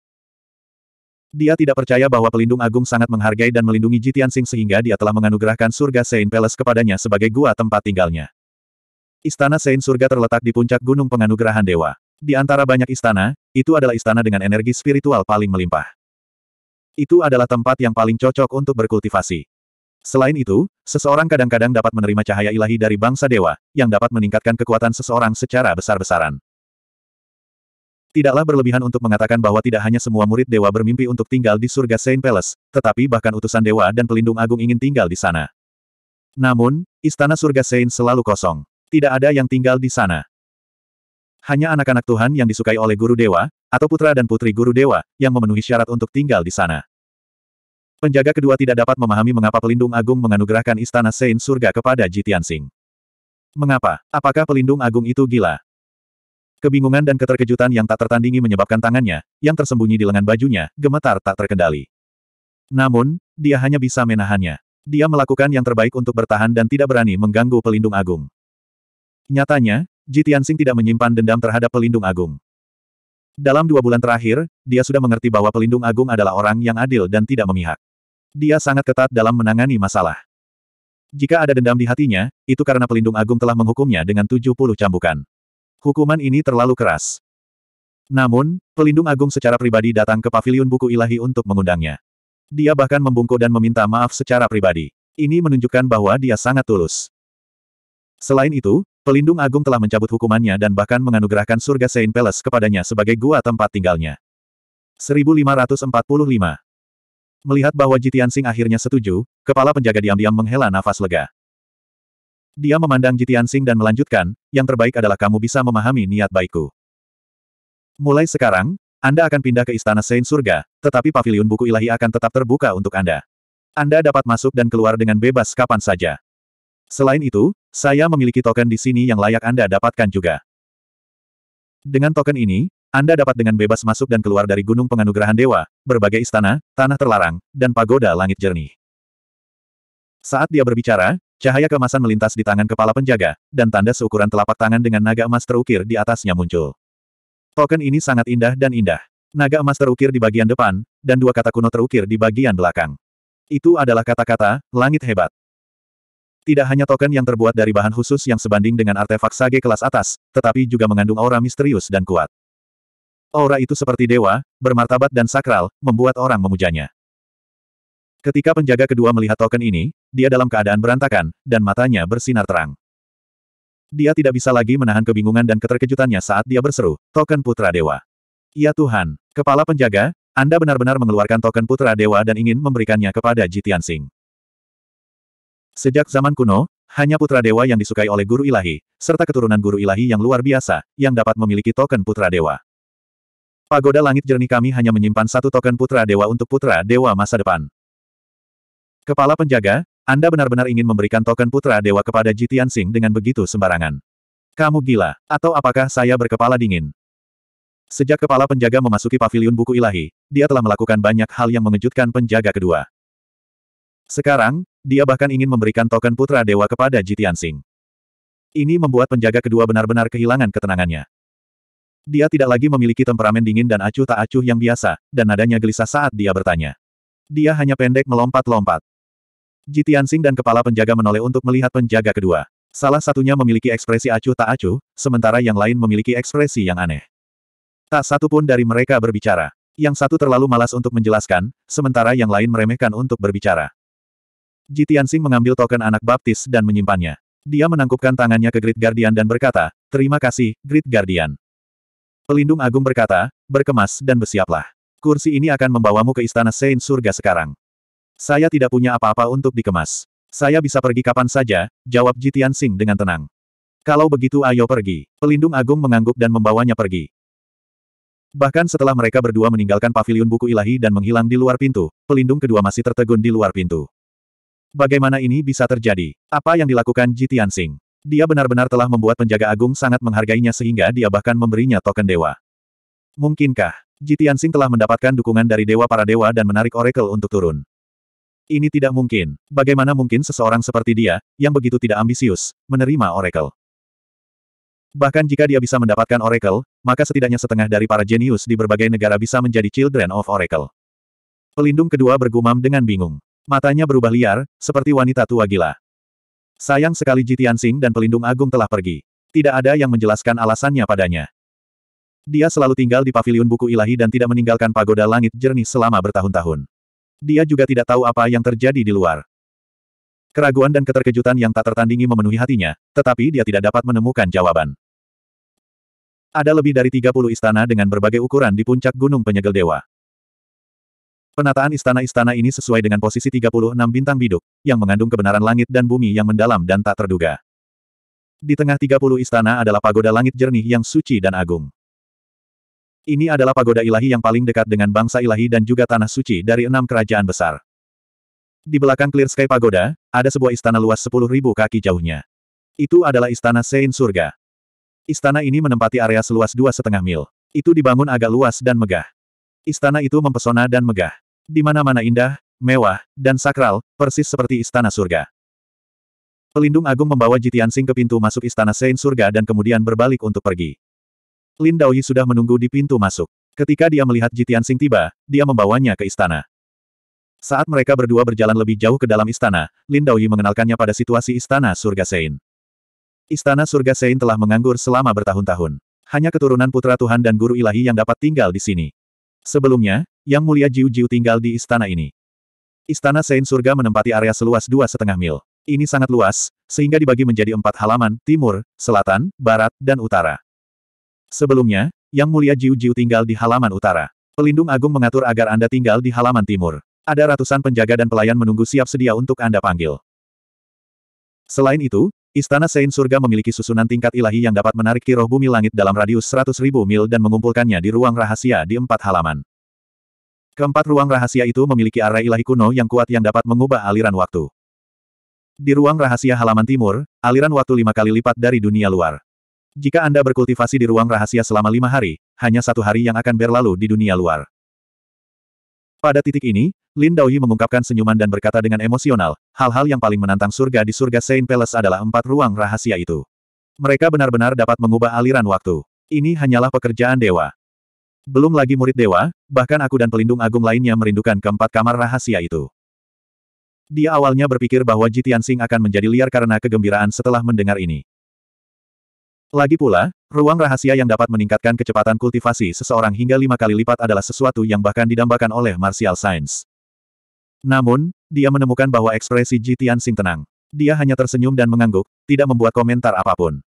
Dia tidak percaya bahwa pelindung agung sangat menghargai dan melindungi Jitian Sing sehingga dia telah menganugerahkan surga Saint Palace kepadanya sebagai gua tempat tinggalnya. Istana Saint Surga terletak di puncak gunung penganugerahan dewa. Di antara banyak istana, itu adalah istana dengan energi spiritual paling melimpah. Itu adalah tempat yang paling cocok untuk berkultivasi. Selain itu, seseorang kadang-kadang dapat menerima cahaya ilahi dari bangsa dewa, yang dapat meningkatkan kekuatan seseorang secara besar-besaran. Tidaklah berlebihan untuk mengatakan bahwa tidak hanya semua murid dewa bermimpi untuk tinggal di surga Saint Palace, tetapi bahkan utusan dewa dan pelindung agung ingin tinggal di sana. Namun, istana surga Saint selalu kosong. Tidak ada yang tinggal di sana. Hanya anak-anak Tuhan yang disukai oleh guru dewa, atau putra dan putri guru dewa, yang memenuhi syarat untuk tinggal di sana. Penjaga kedua tidak dapat memahami mengapa pelindung agung menganugerahkan istana Saint surga kepada Jitian Singh. Mengapa? Apakah pelindung agung itu gila? Kebingungan dan keterkejutan yang tak tertandingi menyebabkan tangannya, yang tersembunyi di lengan bajunya, gemetar tak terkendali. Namun, dia hanya bisa menahannya. Dia melakukan yang terbaik untuk bertahan dan tidak berani mengganggu pelindung agung. Nyatanya, Ji Tianxing tidak menyimpan dendam terhadap pelindung agung. Dalam dua bulan terakhir, dia sudah mengerti bahwa pelindung agung adalah orang yang adil dan tidak memihak. Dia sangat ketat dalam menangani masalah. Jika ada dendam di hatinya, itu karena pelindung agung telah menghukumnya dengan 70 cambukan. Hukuman ini terlalu keras. Namun, pelindung agung secara pribadi datang ke paviliun buku ilahi untuk mengundangnya. Dia bahkan membungkuk dan meminta maaf secara pribadi. Ini menunjukkan bahwa dia sangat tulus. Selain itu, pelindung agung telah mencabut hukumannya dan bahkan menganugerahkan surga Saint Palace kepadanya sebagai gua tempat tinggalnya. 1545 Melihat bahwa Jitian Sing akhirnya setuju, kepala penjaga diam-diam menghela nafas lega. Dia memandang Jitian Jitiansing dan melanjutkan, yang terbaik adalah kamu bisa memahami niat baikku. Mulai sekarang, Anda akan pindah ke Istana Saint Surga, tetapi pavilion buku ilahi akan tetap terbuka untuk Anda. Anda dapat masuk dan keluar dengan bebas kapan saja. Selain itu, saya memiliki token di sini yang layak Anda dapatkan juga. Dengan token ini, Anda dapat dengan bebas masuk dan keluar dari Gunung Penganugerahan Dewa, berbagai istana, tanah terlarang, dan pagoda langit jernih. Saat dia berbicara, Cahaya kemasan melintas di tangan kepala penjaga, dan tanda seukuran telapak tangan dengan naga emas terukir di atasnya muncul. Token ini sangat indah dan indah. Naga emas terukir di bagian depan, dan dua kata kuno terukir di bagian belakang. Itu adalah kata-kata, langit hebat. Tidak hanya token yang terbuat dari bahan khusus yang sebanding dengan artefak sage kelas atas, tetapi juga mengandung aura misterius dan kuat. Aura itu seperti dewa, bermartabat dan sakral, membuat orang memujanya. Ketika penjaga kedua melihat token ini, dia dalam keadaan berantakan, dan matanya bersinar terang. Dia tidak bisa lagi menahan kebingungan dan keterkejutannya saat dia berseru, token putra dewa. Ya Tuhan, kepala penjaga, Anda benar-benar mengeluarkan token putra dewa dan ingin memberikannya kepada Jitian Singh. Sejak zaman kuno, hanya putra dewa yang disukai oleh guru ilahi, serta keturunan guru ilahi yang luar biasa, yang dapat memiliki token putra dewa. Pagoda langit jernih kami hanya menyimpan satu token putra dewa untuk putra dewa masa depan. Kepala penjaga, Anda benar-benar ingin memberikan token putra dewa kepada Jitian Tianxing dengan begitu sembarangan. Kamu gila, atau apakah saya berkepala dingin? Sejak kepala penjaga memasuki pavilion buku ilahi, dia telah melakukan banyak hal yang mengejutkan penjaga kedua. Sekarang, dia bahkan ingin memberikan token putra dewa kepada Jitian Sing. Ini membuat penjaga kedua benar-benar kehilangan ketenangannya. Dia tidak lagi memiliki temperamen dingin dan acuh tak acuh yang biasa, dan nadanya gelisah saat dia bertanya. Dia hanya pendek melompat-lompat. Ji Tianxing dan kepala penjaga menoleh untuk melihat penjaga kedua. Salah satunya memiliki ekspresi acuh tak acuh, sementara yang lain memiliki ekspresi yang aneh. Tak satu pun dari mereka berbicara. Yang satu terlalu malas untuk menjelaskan, sementara yang lain meremehkan untuk berbicara. Ji Tianxing mengambil token anak baptis dan menyimpannya. Dia menangkupkan tangannya ke Great Guardian dan berkata, Terima kasih, Great Guardian. Pelindung Agung berkata, berkemas dan bersiaplah. Kursi ini akan membawamu ke Istana Saint Surga sekarang. Saya tidak punya apa-apa untuk dikemas. Saya bisa pergi kapan saja, jawab Jitian Sing dengan tenang. Kalau begitu ayo pergi. Pelindung Agung mengangguk dan membawanya pergi. Bahkan setelah mereka berdua meninggalkan paviliun buku ilahi dan menghilang di luar pintu, pelindung kedua masih tertegun di luar pintu. Bagaimana ini bisa terjadi? Apa yang dilakukan Jitian Sing? Dia benar-benar telah membuat penjaga agung sangat menghargainya sehingga dia bahkan memberinya token dewa. Mungkinkah, Jitian Sing telah mendapatkan dukungan dari dewa para dewa dan menarik Oracle untuk turun. Ini tidak mungkin. Bagaimana mungkin seseorang seperti dia, yang begitu tidak ambisius, menerima Oracle? Bahkan jika dia bisa mendapatkan Oracle, maka setidaknya setengah dari para jenius di berbagai negara bisa menjadi Children of Oracle. Pelindung kedua bergumam dengan bingung. Matanya berubah liar, seperti wanita tua gila. Sayang sekali Jitian Sing dan pelindung agung telah pergi. Tidak ada yang menjelaskan alasannya padanya. Dia selalu tinggal di paviliun buku ilahi dan tidak meninggalkan pagoda langit jernih selama bertahun-tahun. Dia juga tidak tahu apa yang terjadi di luar. Keraguan dan keterkejutan yang tak tertandingi memenuhi hatinya, tetapi dia tidak dapat menemukan jawaban. Ada lebih dari 30 istana dengan berbagai ukuran di puncak Gunung Penyegel Dewa. Penataan istana-istana ini sesuai dengan posisi 36 bintang biduk, yang mengandung kebenaran langit dan bumi yang mendalam dan tak terduga. Di tengah 30 istana adalah pagoda langit jernih yang suci dan agung. Ini adalah pagoda ilahi yang paling dekat dengan bangsa ilahi dan juga tanah suci dari enam kerajaan besar. Di belakang Clear Sky Pagoda, ada sebuah istana luas 10.000 kaki jauhnya. Itu adalah istana Sein Surga. Istana ini menempati area seluas dua setengah mil. Itu dibangun agak luas dan megah. Istana itu mempesona dan megah. Di mana-mana indah, mewah, dan sakral, persis seperti istana surga. Pelindung Agung membawa Jitian Sing ke pintu masuk istana Sein Surga dan kemudian berbalik untuk pergi. Lin Daoyi sudah menunggu di pintu masuk. Ketika dia melihat Jitian Sing tiba, dia membawanya ke istana. Saat mereka berdua berjalan lebih jauh ke dalam istana, Lin Daoyi mengenalkannya pada situasi istana surga Sein. Istana surga Sein telah menganggur selama bertahun-tahun. Hanya keturunan putra Tuhan dan guru ilahi yang dapat tinggal di sini. Sebelumnya, Yang Mulia Jiu Jiu tinggal di istana ini. Istana Sein Surga menempati area seluas dua setengah mil. Ini sangat luas, sehingga dibagi menjadi empat halaman, timur, selatan, barat, dan utara. Sebelumnya, Yang Mulia Jiu Jiu tinggal di halaman utara. Pelindung Agung mengatur agar Anda tinggal di halaman timur. Ada ratusan penjaga dan pelayan menunggu siap sedia untuk Anda panggil. Selain itu, Istana Sein Surga memiliki susunan tingkat ilahi yang dapat menarik kiroh bumi langit dalam radius 100.000 mil dan mengumpulkannya di ruang rahasia di empat halaman. Keempat ruang rahasia itu memiliki arah ilahi kuno yang kuat yang dapat mengubah aliran waktu. Di ruang rahasia halaman timur, aliran waktu lima kali lipat dari dunia luar. Jika Anda berkultivasi di ruang rahasia selama lima hari, hanya satu hari yang akan berlalu di dunia luar. Pada titik ini, Lin Daoyi mengungkapkan senyuman dan berkata dengan emosional, hal-hal yang paling menantang surga di surga Saint Palace adalah empat ruang rahasia itu. Mereka benar-benar dapat mengubah aliran waktu. Ini hanyalah pekerjaan dewa. Belum lagi murid dewa, bahkan aku dan pelindung agung lainnya merindukan keempat kamar rahasia itu. Dia awalnya berpikir bahwa Jitian Sing akan menjadi liar karena kegembiraan setelah mendengar ini. Lagi pula, ruang rahasia yang dapat meningkatkan kecepatan kultivasi seseorang hingga lima kali lipat adalah sesuatu yang bahkan didambakan oleh martial science. Namun, dia menemukan bahwa ekspresi Ji Tianxing tenang. Dia hanya tersenyum dan mengangguk, tidak membuat komentar apapun.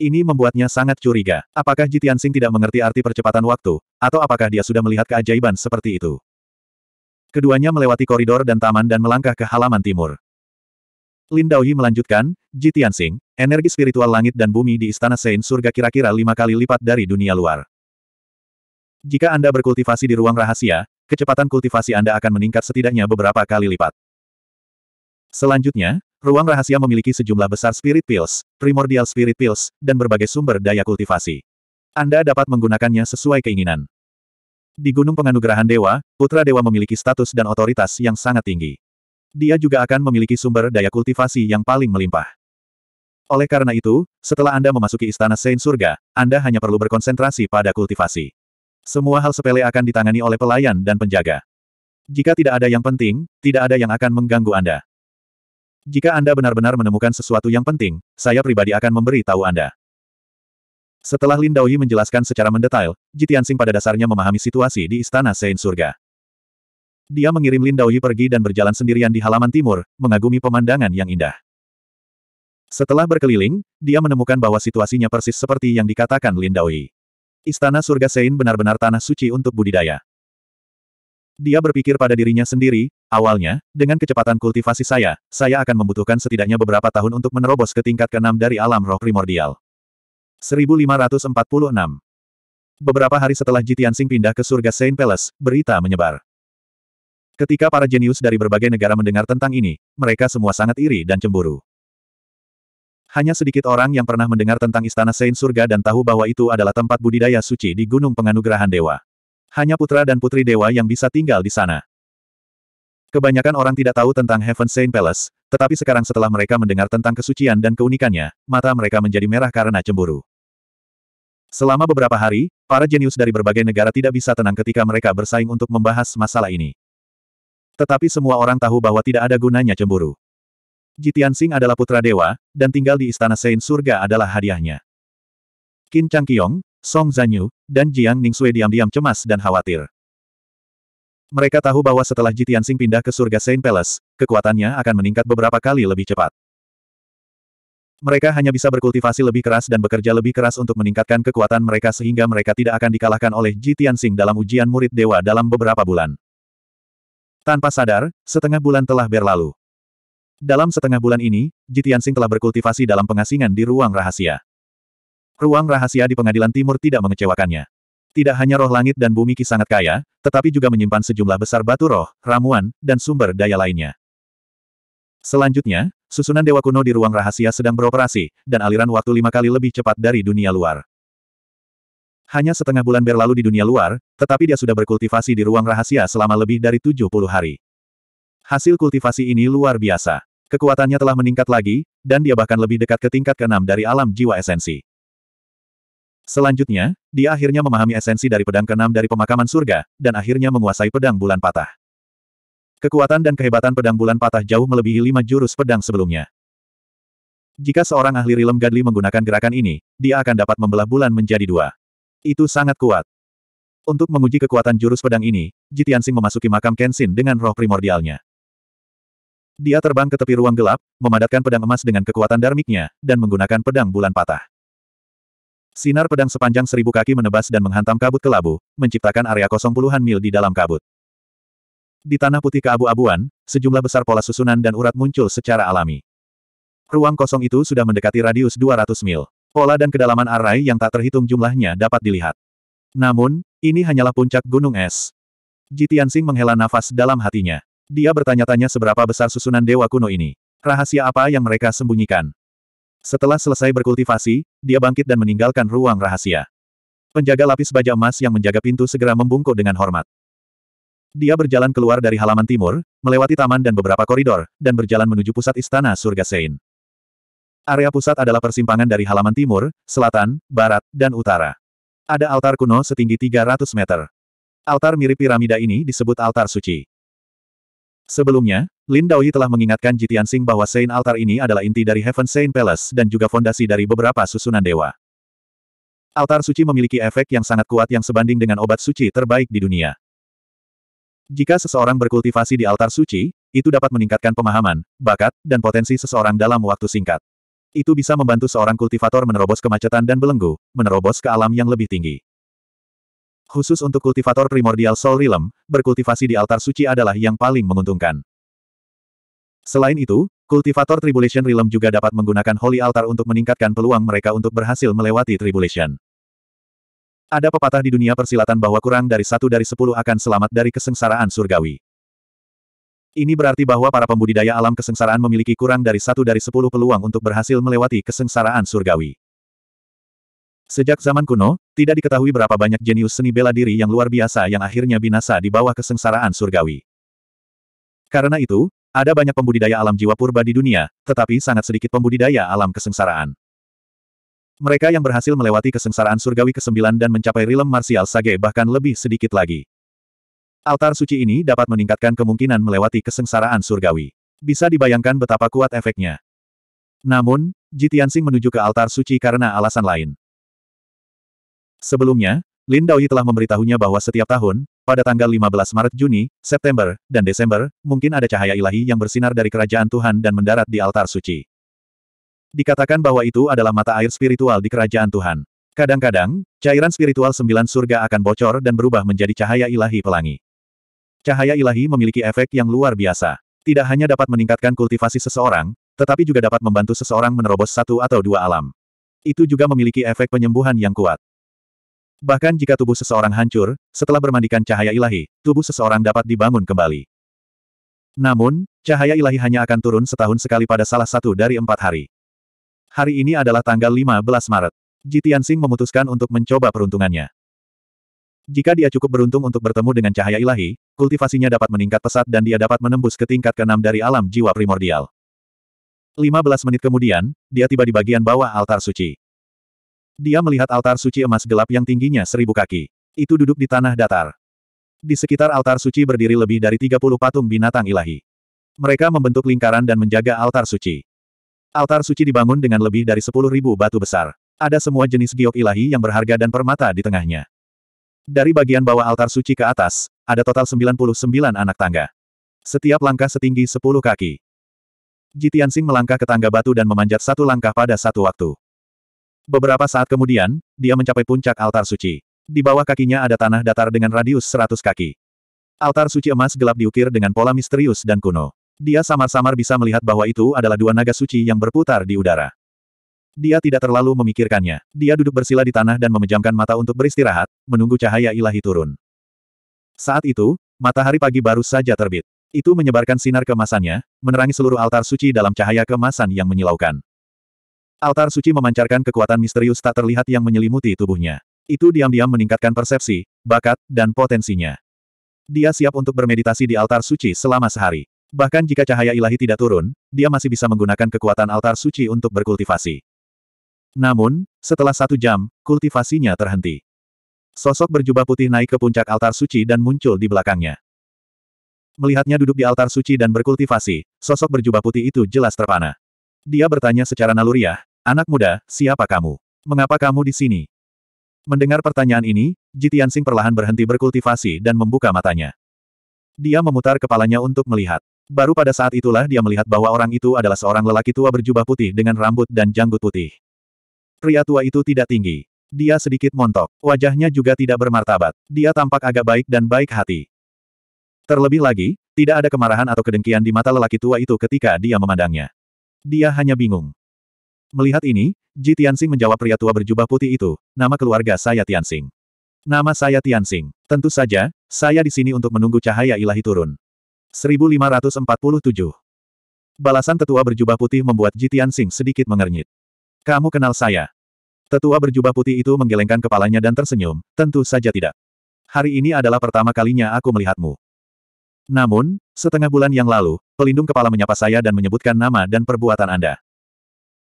Ini membuatnya sangat curiga. Apakah Ji Tianxing tidak mengerti arti percepatan waktu, atau apakah dia sudah melihat keajaiban seperti itu? Keduanya melewati koridor dan taman dan melangkah ke halaman timur. Lin Daoyi melanjutkan, Ji Tianxing, energi spiritual langit dan bumi di Istana Sein surga kira-kira lima kali lipat dari dunia luar. Jika Anda berkultivasi di ruang rahasia, kecepatan kultivasi Anda akan meningkat setidaknya beberapa kali lipat. Selanjutnya, ruang rahasia memiliki sejumlah besar spirit pills, primordial spirit pills, dan berbagai sumber daya kultivasi. Anda dapat menggunakannya sesuai keinginan. Di Gunung Penganugerahan Dewa, Putra Dewa memiliki status dan otoritas yang sangat tinggi dia juga akan memiliki sumber daya kultivasi yang paling melimpah. Oleh karena itu, setelah Anda memasuki Istana Saint Surga, Anda hanya perlu berkonsentrasi pada kultivasi. Semua hal sepele akan ditangani oleh pelayan dan penjaga. Jika tidak ada yang penting, tidak ada yang akan mengganggu Anda. Jika Anda benar-benar menemukan sesuatu yang penting, saya pribadi akan memberi tahu Anda. Setelah Lin Daoyi menjelaskan secara mendetail, Jitiansing pada dasarnya memahami situasi di Istana Saint Surga. Dia mengirim Lin Daoyi pergi dan berjalan sendirian di halaman timur, mengagumi pemandangan yang indah. Setelah berkeliling, dia menemukan bahwa situasinya persis seperti yang dikatakan Lin Daoyi. Istana surga Sein benar-benar tanah suci untuk budidaya. Dia berpikir pada dirinya sendiri, awalnya, dengan kecepatan kultivasi saya, saya akan membutuhkan setidaknya beberapa tahun untuk menerobos ke tingkat keenam dari alam roh primordial. 1546 Beberapa hari setelah Jitian Sing pindah ke surga Saint Palace, berita menyebar. Ketika para jenius dari berbagai negara mendengar tentang ini, mereka semua sangat iri dan cemburu. Hanya sedikit orang yang pernah mendengar tentang Istana Sein Surga dan tahu bahwa itu adalah tempat budidaya suci di Gunung Penganugerahan Dewa. Hanya putra dan putri dewa yang bisa tinggal di sana. Kebanyakan orang tidak tahu tentang Heaven Saint Palace, tetapi sekarang setelah mereka mendengar tentang kesucian dan keunikannya, mata mereka menjadi merah karena cemburu. Selama beberapa hari, para jenius dari berbagai negara tidak bisa tenang ketika mereka bersaing untuk membahas masalah ini. Tetapi semua orang tahu bahwa tidak ada gunanya cemburu. Jitian Sing adalah putra dewa, dan tinggal di istana Sein surga adalah hadiahnya. Qin Changqiong, Song Zanyu, dan Jiang Ningxue diam-diam cemas dan khawatir. Mereka tahu bahwa setelah Jitian Sing pindah ke surga Sein Palace, kekuatannya akan meningkat beberapa kali lebih cepat. Mereka hanya bisa berkultivasi lebih keras dan bekerja lebih keras untuk meningkatkan kekuatan mereka sehingga mereka tidak akan dikalahkan oleh Jitian Sing dalam ujian murid dewa dalam beberapa bulan. Tanpa sadar, setengah bulan telah berlalu. Dalam setengah bulan ini, Jitiansing telah berkultivasi dalam pengasingan di ruang rahasia. Ruang rahasia di pengadilan timur tidak mengecewakannya. Tidak hanya roh langit dan bumi ki sangat kaya, tetapi juga menyimpan sejumlah besar batu roh, ramuan, dan sumber daya lainnya. Selanjutnya, susunan dewa kuno di ruang rahasia sedang beroperasi, dan aliran waktu lima kali lebih cepat dari dunia luar. Hanya setengah bulan berlalu di dunia luar, tetapi dia sudah berkultivasi di ruang rahasia selama lebih dari 70 hari. Hasil kultivasi ini luar biasa. Kekuatannya telah meningkat lagi, dan dia bahkan lebih dekat ke tingkat keenam dari alam jiwa esensi. Selanjutnya, dia akhirnya memahami esensi dari pedang keenam dari pemakaman surga, dan akhirnya menguasai pedang bulan patah. Kekuatan dan kehebatan pedang bulan patah jauh melebihi lima jurus pedang sebelumnya. Jika seorang ahli rilem gadli menggunakan gerakan ini, dia akan dapat membelah bulan menjadi dua. Itu sangat kuat. Untuk menguji kekuatan jurus pedang ini, Jitiansing memasuki makam Kenshin dengan roh primordialnya. Dia terbang ke tepi ruang gelap, memadatkan pedang emas dengan kekuatan darmiknya, dan menggunakan pedang bulan patah. Sinar pedang sepanjang seribu kaki menebas dan menghantam kabut kelabu, menciptakan area kosong puluhan mil di dalam kabut. Di tanah putih keabu-abuan, sejumlah besar pola susunan dan urat muncul secara alami. Ruang kosong itu sudah mendekati radius 200 mil. Pola dan kedalaman array yang tak terhitung jumlahnya dapat dilihat. Namun, ini hanyalah puncak gunung es. Jitiansing menghela nafas dalam hatinya. Dia bertanya-tanya seberapa besar susunan dewa kuno ini. Rahasia apa yang mereka sembunyikan? Setelah selesai berkultivasi, dia bangkit dan meninggalkan ruang rahasia. Penjaga lapis baja emas yang menjaga pintu segera membungkuk dengan hormat. Dia berjalan keluar dari halaman timur, melewati taman dan beberapa koridor, dan berjalan menuju pusat istana surga Sein. Area pusat adalah persimpangan dari halaman timur, selatan, barat, dan utara. Ada altar kuno setinggi 300 meter. Altar mirip piramida ini disebut altar suci. Sebelumnya, Lin Daoyi telah mengingatkan Jitian Sing bahwa Saint Altar ini adalah inti dari Heaven Saint Palace dan juga fondasi dari beberapa susunan dewa. Altar suci memiliki efek yang sangat kuat yang sebanding dengan obat suci terbaik di dunia. Jika seseorang berkultivasi di altar suci, itu dapat meningkatkan pemahaman, bakat, dan potensi seseorang dalam waktu singkat. Itu bisa membantu seorang kultivator menerobos kemacetan dan belenggu, menerobos ke alam yang lebih tinggi. Khusus untuk kultivator primordial Soul Realm, berkultivasi di altar suci adalah yang paling menguntungkan. Selain itu, kultivator Tribulation Realm juga dapat menggunakan Holy Altar untuk meningkatkan peluang mereka untuk berhasil melewati Tribulation. Ada pepatah di dunia persilatan bahwa kurang dari satu dari sepuluh akan selamat dari kesengsaraan surgawi. Ini berarti bahwa para pembudidaya alam kesengsaraan memiliki kurang dari satu dari sepuluh peluang untuk berhasil melewati kesengsaraan surgawi. Sejak zaman kuno, tidak diketahui berapa banyak jenius seni bela diri yang luar biasa yang akhirnya binasa di bawah kesengsaraan surgawi. Karena itu, ada banyak pembudidaya alam jiwa purba di dunia, tetapi sangat sedikit pembudidaya alam kesengsaraan. Mereka yang berhasil melewati kesengsaraan surgawi ke-9 dan mencapai rilem marsial sage bahkan lebih sedikit lagi. Altar suci ini dapat meningkatkan kemungkinan melewati kesengsaraan surgawi. Bisa dibayangkan betapa kuat efeknya. Namun, Jitiansing menuju ke altar suci karena alasan lain. Sebelumnya, Lin Daoyi telah memberitahunya bahwa setiap tahun, pada tanggal 15 Maret Juni, September, dan Desember, mungkin ada cahaya ilahi yang bersinar dari kerajaan Tuhan dan mendarat di altar suci. Dikatakan bahwa itu adalah mata air spiritual di kerajaan Tuhan. Kadang-kadang, cairan spiritual sembilan surga akan bocor dan berubah menjadi cahaya ilahi pelangi. Cahaya ilahi memiliki efek yang luar biasa. Tidak hanya dapat meningkatkan kultivasi seseorang, tetapi juga dapat membantu seseorang menerobos satu atau dua alam. Itu juga memiliki efek penyembuhan yang kuat. Bahkan jika tubuh seseorang hancur, setelah bermandikan cahaya ilahi, tubuh seseorang dapat dibangun kembali. Namun, cahaya ilahi hanya akan turun setahun sekali pada salah satu dari empat hari. Hari ini adalah tanggal 15 Maret. Jitian Singh memutuskan untuk mencoba peruntungannya. Jika dia cukup beruntung untuk bertemu dengan cahaya ilahi, kultivasinya dapat meningkat pesat dan dia dapat menembus ke tingkat keenam dari alam jiwa primordial. 15 menit kemudian, dia tiba di bagian bawah altar suci. Dia melihat altar suci emas gelap yang tingginya seribu kaki. Itu duduk di tanah datar. Di sekitar altar suci berdiri lebih dari 30 patung binatang ilahi. Mereka membentuk lingkaran dan menjaga altar suci. Altar suci dibangun dengan lebih dari 10.000 batu besar. Ada semua jenis giok ilahi yang berharga dan permata di tengahnya. Dari bagian bawah altar suci ke atas, ada total 99 anak tangga. Setiap langkah setinggi 10 kaki. Jitiansing melangkah ke tangga batu dan memanjat satu langkah pada satu waktu. Beberapa saat kemudian, dia mencapai puncak altar suci. Di bawah kakinya ada tanah datar dengan radius 100 kaki. Altar suci emas gelap diukir dengan pola misterius dan kuno. Dia samar-samar bisa melihat bahwa itu adalah dua naga suci yang berputar di udara. Dia tidak terlalu memikirkannya. Dia duduk bersila di tanah dan memejamkan mata untuk beristirahat, menunggu cahaya ilahi turun. Saat itu, matahari pagi baru saja terbit. Itu menyebarkan sinar kemasannya, menerangi seluruh altar suci dalam cahaya kemasan yang menyilaukan. Altar suci memancarkan kekuatan misterius tak terlihat yang menyelimuti tubuhnya. Itu diam-diam meningkatkan persepsi, bakat, dan potensinya. Dia siap untuk bermeditasi di altar suci selama sehari. Bahkan jika cahaya ilahi tidak turun, dia masih bisa menggunakan kekuatan altar suci untuk berkultivasi. Namun, setelah satu jam, kultivasinya terhenti. Sosok berjubah putih naik ke puncak altar suci dan muncul di belakangnya. Melihatnya duduk di altar suci dan berkultivasi, sosok berjubah putih itu jelas terpana. Dia bertanya secara naluriah, anak muda, siapa kamu? Mengapa kamu di sini? Mendengar pertanyaan ini, Jitian Sing perlahan berhenti berkultivasi dan membuka matanya. Dia memutar kepalanya untuk melihat. Baru pada saat itulah dia melihat bahwa orang itu adalah seorang lelaki tua berjubah putih dengan rambut dan janggut putih. Pria tua itu tidak tinggi. Dia sedikit montok. Wajahnya juga tidak bermartabat. Dia tampak agak baik dan baik hati. Terlebih lagi, tidak ada kemarahan atau kedengkian di mata lelaki tua itu ketika dia memandangnya. Dia hanya bingung. Melihat ini, Ji Tianxing menjawab pria tua berjubah putih itu, nama keluarga saya Tianxing. Nama saya Tianxing. Tentu saja, saya di sini untuk menunggu cahaya ilahi turun. 1547 Balasan tetua berjubah putih membuat Ji Tianxing sedikit mengernyit. Kamu kenal saya? Tetua berjubah putih itu menggelengkan kepalanya dan tersenyum, tentu saja tidak. Hari ini adalah pertama kalinya aku melihatmu. Namun, setengah bulan yang lalu, pelindung kepala menyapa saya dan menyebutkan nama dan perbuatan Anda.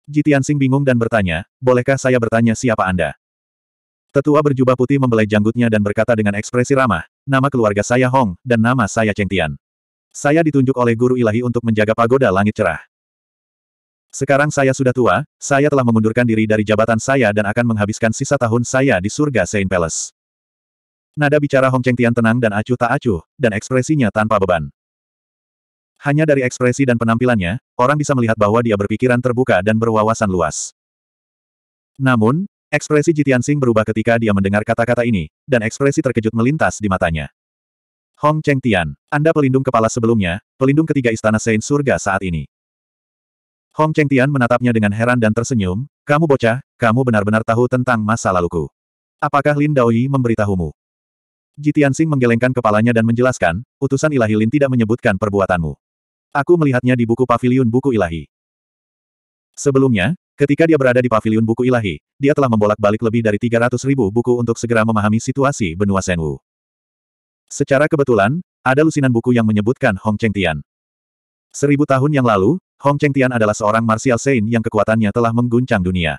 Jitian Sing bingung dan bertanya, bolehkah saya bertanya siapa Anda? Tetua berjubah putih membelai janggutnya dan berkata dengan ekspresi ramah, nama keluarga saya Hong, dan nama saya Cheng Tian. Saya ditunjuk oleh guru ilahi untuk menjaga pagoda langit cerah. Sekarang saya sudah tua, saya telah mengundurkan diri dari jabatan saya dan akan menghabiskan sisa tahun saya di surga Saint Palace. Nada bicara Hong Cheng Tian tenang dan acuh tak acuh, dan ekspresinya tanpa beban. Hanya dari ekspresi dan penampilannya, orang bisa melihat bahwa dia berpikiran terbuka dan berwawasan luas. Namun, ekspresi Jitian Sing berubah ketika dia mendengar kata-kata ini, dan ekspresi terkejut melintas di matanya. Hong Cheng Tian, Anda pelindung kepala sebelumnya, pelindung ketiga istana Saint Surga saat ini. Hong Cheng Tian menatapnya dengan heran dan tersenyum, kamu bocah, kamu benar-benar tahu tentang masa laluku. Apakah Lin Daoyi memberitahumu? Jitian Sing menggelengkan kepalanya dan menjelaskan, utusan ilahi Lin tidak menyebutkan perbuatanmu. Aku melihatnya di buku paviliun buku ilahi. Sebelumnya, ketika dia berada di paviliun buku ilahi, dia telah membolak-balik lebih dari 300 ribu buku untuk segera memahami situasi benua Senwu. Secara kebetulan, ada lusinan buku yang menyebutkan Hong Cheng Tian. Seribu tahun yang lalu, Hong Cheng Tian adalah seorang martial saint yang kekuatannya telah mengguncang dunia.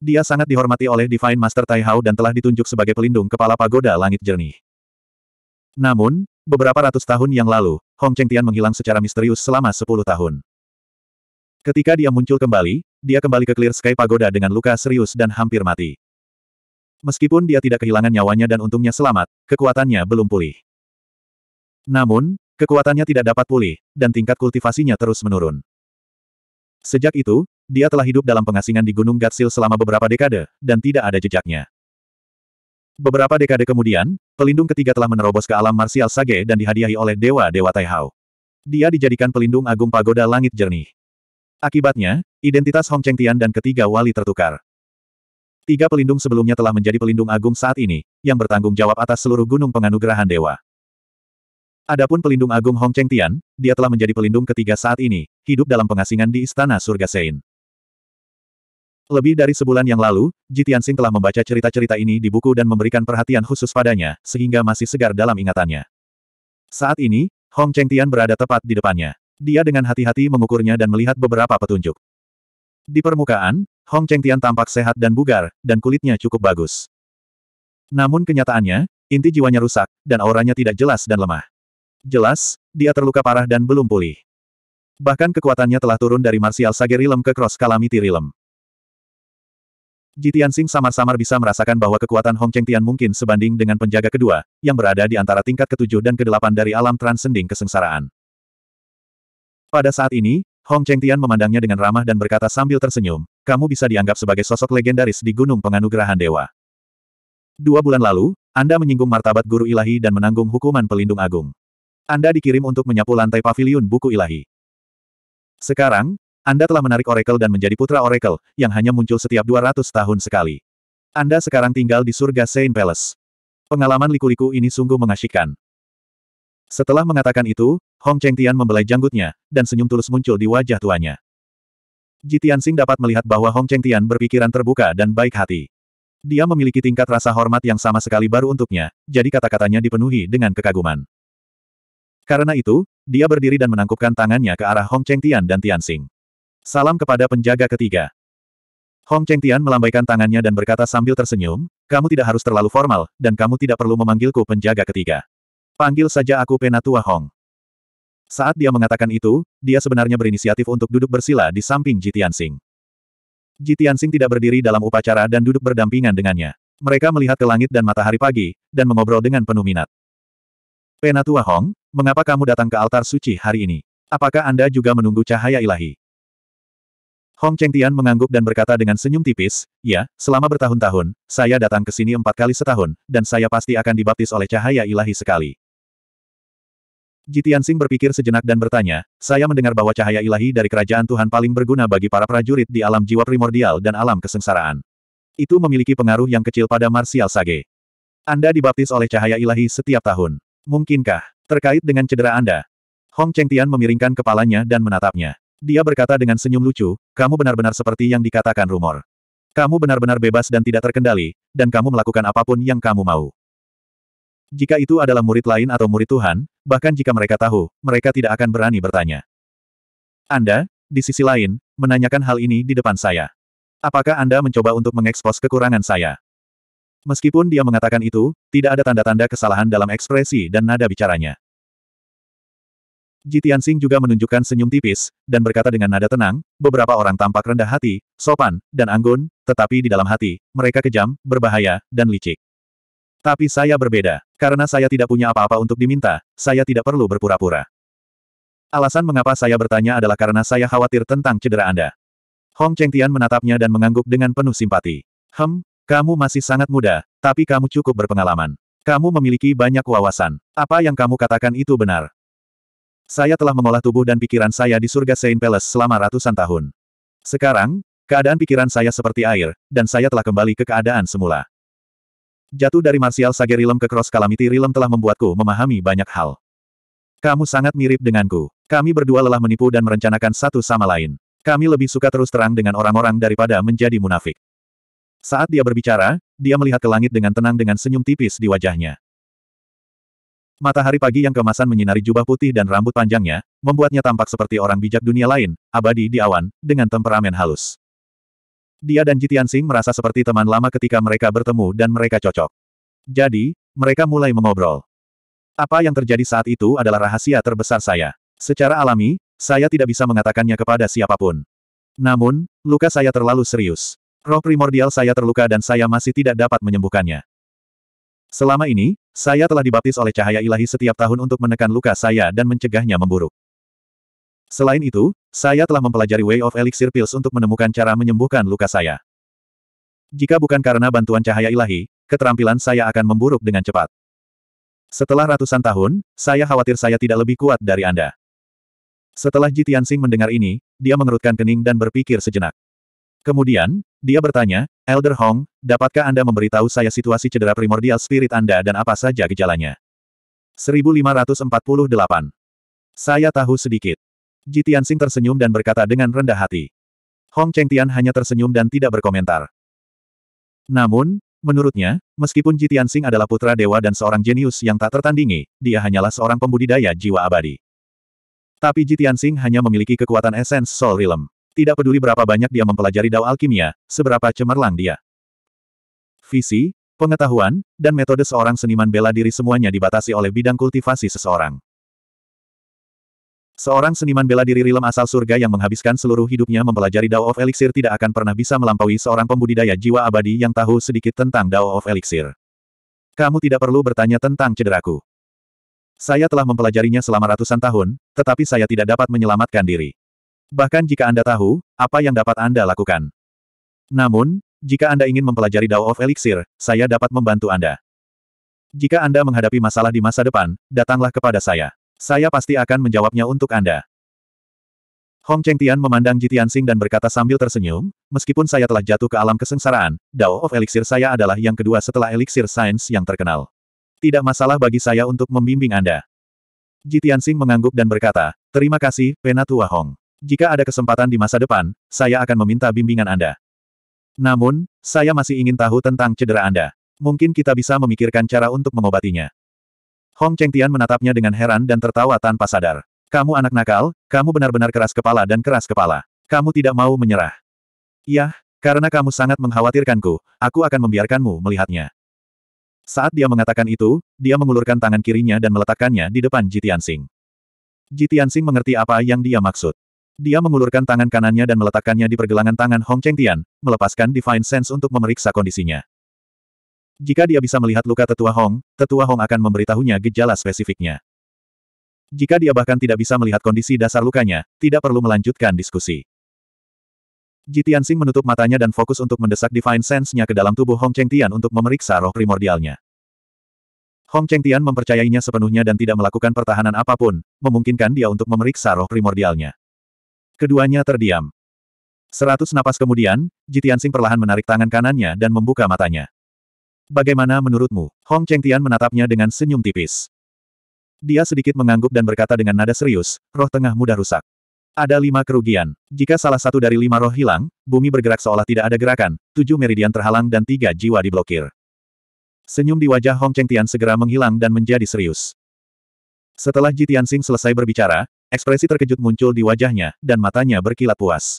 Dia sangat dihormati oleh Divine Master Tai Hao dan telah ditunjuk sebagai pelindung kepala pagoda langit jernih. Namun, beberapa ratus tahun yang lalu, Hong Cheng Tian menghilang secara misterius selama sepuluh tahun. Ketika dia muncul kembali, dia kembali ke Clear Sky Pagoda dengan luka serius dan hampir mati. Meskipun dia tidak kehilangan nyawanya dan untungnya selamat, kekuatannya belum pulih. Namun, Kekuatannya tidak dapat pulih, dan tingkat kultivasinya terus menurun. Sejak itu, dia telah hidup dalam pengasingan di Gunung Gatsil selama beberapa dekade, dan tidak ada jejaknya. Beberapa dekade kemudian, pelindung ketiga telah menerobos ke alam marsial Sage dan dihadiahi oleh Dewa-Dewa Taihao. Dia dijadikan pelindung agung pagoda langit jernih. Akibatnya, identitas Hong Cheng Tian dan ketiga wali tertukar. Tiga pelindung sebelumnya telah menjadi pelindung agung saat ini, yang bertanggung jawab atas seluruh gunung penganugerahan dewa. Adapun pelindung agung Hong Cheng Tian, dia telah menjadi pelindung ketiga saat ini, hidup dalam pengasingan di Istana Surga Sein. Lebih dari sebulan yang lalu, Ji Tianxing telah membaca cerita-cerita ini di buku dan memberikan perhatian khusus padanya, sehingga masih segar dalam ingatannya. Saat ini, Hong Cheng Tian berada tepat di depannya. Dia dengan hati-hati mengukurnya dan melihat beberapa petunjuk. Di permukaan, Hong Cheng Tian tampak sehat dan bugar, dan kulitnya cukup bagus. Namun kenyataannya, inti jiwanya rusak, dan auranya tidak jelas dan lemah jelas, dia terluka parah dan belum pulih. Bahkan kekuatannya telah turun dari Martial Sagerilem ke Cross Calamity Realm. Jitian Sing samar-samar bisa merasakan bahwa kekuatan Hong Cheng Tian mungkin sebanding dengan penjaga kedua, yang berada di antara tingkat ketujuh dan kedelapan dari alam transending kesengsaraan. Pada saat ini, Hong Cheng Tian memandangnya dengan ramah dan berkata sambil tersenyum, kamu bisa dianggap sebagai sosok legendaris di Gunung Penganugerahan Dewa. Dua bulan lalu, Anda menyinggung martabat guru ilahi dan menanggung hukuman pelindung agung. Anda dikirim untuk menyapu lantai pavilion buku ilahi. Sekarang, Anda telah menarik Oracle dan menjadi putra Oracle, yang hanya muncul setiap 200 tahun sekali. Anda sekarang tinggal di surga Saint Palace. Pengalaman liku-liku ini sungguh mengasyikkan. Setelah mengatakan itu, Hong Cheng Tian membelai janggutnya, dan senyum tulus muncul di wajah tuanya. Ji Sing dapat melihat bahwa Hong Cheng Tian berpikiran terbuka dan baik hati. Dia memiliki tingkat rasa hormat yang sama sekali baru untuknya, jadi kata-katanya dipenuhi dengan kekaguman. Karena itu, dia berdiri dan menangkupkan tangannya ke arah Hong Cheng Tian dan Tian Xing. Salam kepada penjaga ketiga. Hong Cheng Tian melambaikan tangannya dan berkata sambil tersenyum, kamu tidak harus terlalu formal, dan kamu tidak perlu memanggilku penjaga ketiga. Panggil saja aku Penatua Hong. Saat dia mengatakan itu, dia sebenarnya berinisiatif untuk duduk bersila di samping Ji Tianxing. Ji Tianxing tidak berdiri dalam upacara dan duduk berdampingan dengannya. Mereka melihat ke langit dan matahari pagi, dan mengobrol dengan penuh minat. Penatua Hong, mengapa kamu datang ke altar suci hari ini? Apakah Anda juga menunggu cahaya ilahi? Hong Chengtian mengangguk dan berkata dengan senyum tipis, Ya, selama bertahun-tahun, saya datang ke sini empat kali setahun, dan saya pasti akan dibaptis oleh cahaya ilahi sekali. Jitiansing berpikir sejenak dan bertanya, saya mendengar bahwa cahaya ilahi dari kerajaan Tuhan paling berguna bagi para prajurit di alam jiwa primordial dan alam kesengsaraan. Itu memiliki pengaruh yang kecil pada Marsial Sage. Anda dibaptis oleh cahaya ilahi setiap tahun. Mungkinkah? Terkait dengan cedera Anda. Hong Chengtian memiringkan kepalanya dan menatapnya. Dia berkata dengan senyum lucu, kamu benar-benar seperti yang dikatakan rumor. Kamu benar-benar bebas dan tidak terkendali, dan kamu melakukan apapun yang kamu mau. Jika itu adalah murid lain atau murid Tuhan, bahkan jika mereka tahu, mereka tidak akan berani bertanya. Anda, di sisi lain, menanyakan hal ini di depan saya. Apakah Anda mencoba untuk mengekspos kekurangan saya? Meskipun dia mengatakan itu, tidak ada tanda-tanda kesalahan dalam ekspresi dan nada bicaranya. Jitian Sing juga menunjukkan senyum tipis, dan berkata dengan nada tenang, beberapa orang tampak rendah hati, sopan, dan anggun, tetapi di dalam hati, mereka kejam, berbahaya, dan licik. Tapi saya berbeda. Karena saya tidak punya apa-apa untuk diminta, saya tidak perlu berpura-pura. Alasan mengapa saya bertanya adalah karena saya khawatir tentang cedera Anda. Hong Cheng Tian menatapnya dan mengangguk dengan penuh simpati. Hem, kamu masih sangat muda, tapi kamu cukup berpengalaman. Kamu memiliki banyak wawasan. Apa yang kamu katakan itu benar. Saya telah mengolah tubuh dan pikiran saya di surga Saint Palace selama ratusan tahun. Sekarang, keadaan pikiran saya seperti air, dan saya telah kembali ke keadaan semula. Jatuh dari Martial Sage Rilem ke Cross Calamity Rilem telah membuatku memahami banyak hal. Kamu sangat mirip denganku. Kami berdua lelah menipu dan merencanakan satu sama lain. Kami lebih suka terus terang dengan orang-orang daripada menjadi munafik. Saat dia berbicara, dia melihat ke langit dengan tenang dengan senyum tipis di wajahnya. Matahari pagi yang kemasan menyinari jubah putih dan rambut panjangnya, membuatnya tampak seperti orang bijak dunia lain, abadi di awan, dengan temperamen halus. Dia dan Jitian Singh merasa seperti teman lama ketika mereka bertemu dan mereka cocok. Jadi, mereka mulai mengobrol. Apa yang terjadi saat itu adalah rahasia terbesar saya. Secara alami, saya tidak bisa mengatakannya kepada siapapun. Namun, luka saya terlalu serius. Roh primordial saya terluka dan saya masih tidak dapat menyembuhkannya. Selama ini, saya telah dibaptis oleh cahaya ilahi setiap tahun untuk menekan luka saya dan mencegahnya memburuk. Selain itu, saya telah mempelajari Way of Elixir Pills untuk menemukan cara menyembuhkan luka saya. Jika bukan karena bantuan cahaya ilahi, keterampilan saya akan memburuk dengan cepat. Setelah ratusan tahun, saya khawatir saya tidak lebih kuat dari Anda. Setelah Jitian mendengar ini, dia mengerutkan kening dan berpikir sejenak. Kemudian, dia bertanya, Elder Hong, dapatkah Anda memberitahu saya situasi cedera primordial spirit Anda dan apa saja gejalanya? 1548. Saya tahu sedikit. Ji Tianxing tersenyum dan berkata dengan rendah hati. Hong Cheng Tian hanya tersenyum dan tidak berkomentar. Namun, menurutnya, meskipun Ji Tianxing adalah putra dewa dan seorang jenius yang tak tertandingi, dia hanyalah seorang pembudidaya jiwa abadi. Tapi Ji Tianxing hanya memiliki kekuatan esens Soul Realm. Tidak peduli berapa banyak dia mempelajari Dao Alkimia, seberapa cemerlang dia. Visi, pengetahuan, dan metode seorang seniman bela diri semuanya dibatasi oleh bidang kultivasi seseorang. Seorang seniman bela diri rilem asal surga yang menghabiskan seluruh hidupnya mempelajari Dao of Elixir tidak akan pernah bisa melampaui seorang pembudidaya jiwa abadi yang tahu sedikit tentang Dao of Elixir. Kamu tidak perlu bertanya tentang cederaku. Saya telah mempelajarinya selama ratusan tahun, tetapi saya tidak dapat menyelamatkan diri. Bahkan jika Anda tahu, apa yang dapat Anda lakukan. Namun, jika Anda ingin mempelajari Dao of Elixir, saya dapat membantu Anda. Jika Anda menghadapi masalah di masa depan, datanglah kepada saya. Saya pasti akan menjawabnya untuk Anda. Hong Cheng Tian memandang Ji Tianxing dan berkata sambil tersenyum, meskipun saya telah jatuh ke alam kesengsaraan, Dao of Elixir saya adalah yang kedua setelah Elixir Sains yang terkenal. Tidak masalah bagi saya untuk membimbing Anda. Ji Tianxing mengangguk dan berkata, terima kasih, Penatua Hong. Jika ada kesempatan di masa depan, saya akan meminta bimbingan Anda. Namun, saya masih ingin tahu tentang cedera Anda. Mungkin kita bisa memikirkan cara untuk mengobatinya. Hong Cheng Tian menatapnya dengan heran dan tertawa tanpa sadar. Kamu anak nakal, kamu benar-benar keras kepala dan keras kepala. Kamu tidak mau menyerah. Yah, karena kamu sangat mengkhawatirkanku, aku akan membiarkanmu melihatnya. Saat dia mengatakan itu, dia mengulurkan tangan kirinya dan meletakkannya di depan Jitian Sing. Jitian Sing mengerti apa yang dia maksud. Dia mengulurkan tangan kanannya dan meletakkannya di pergelangan tangan Hong Cheng Tian, melepaskan Divine Sense untuk memeriksa kondisinya. Jika dia bisa melihat luka tetua Hong, tetua Hong akan memberitahunya gejala spesifiknya. Jika dia bahkan tidak bisa melihat kondisi dasar lukanya, tidak perlu melanjutkan diskusi. Jitian Sing menutup matanya dan fokus untuk mendesak Divine Sense-nya ke dalam tubuh Hong Cheng Tian untuk memeriksa roh primordialnya. Hong Cheng Tian mempercayainya sepenuhnya dan tidak melakukan pertahanan apapun, memungkinkan dia untuk memeriksa roh primordialnya. Keduanya terdiam. Seratus napas kemudian, Jitiansing perlahan menarik tangan kanannya dan membuka matanya. Bagaimana menurutmu? Hong Cheng Tian menatapnya dengan senyum tipis. Dia sedikit mengangguk dan berkata dengan nada serius, roh tengah mudah rusak. Ada lima kerugian. Jika salah satu dari lima roh hilang, bumi bergerak seolah tidak ada gerakan, tujuh meridian terhalang dan tiga jiwa diblokir. Senyum di wajah Hong Cheng Tian segera menghilang dan menjadi serius. Setelah Ji Tianxing selesai berbicara, Ekspresi terkejut muncul di wajahnya, dan matanya berkilat puas.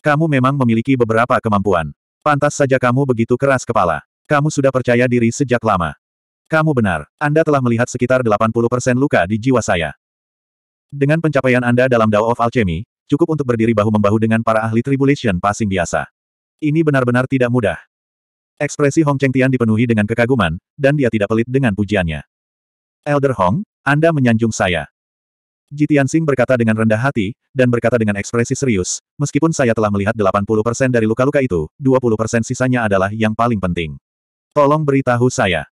Kamu memang memiliki beberapa kemampuan. Pantas saja kamu begitu keras kepala. Kamu sudah percaya diri sejak lama. Kamu benar, Anda telah melihat sekitar 80% luka di jiwa saya. Dengan pencapaian Anda dalam Dao of Alchemy, cukup untuk berdiri bahu-membahu dengan para ahli Tribulation Passing biasa. Ini benar-benar tidak mudah. Ekspresi Hong Cheng Tian dipenuhi dengan kekaguman, dan dia tidak pelit dengan pujiannya. Elder Hong, Anda menyanjung saya. Jitian Sing berkata dengan rendah hati, dan berkata dengan ekspresi serius, meskipun saya telah melihat 80% dari luka-luka itu, 20% sisanya adalah yang paling penting. Tolong beritahu saya.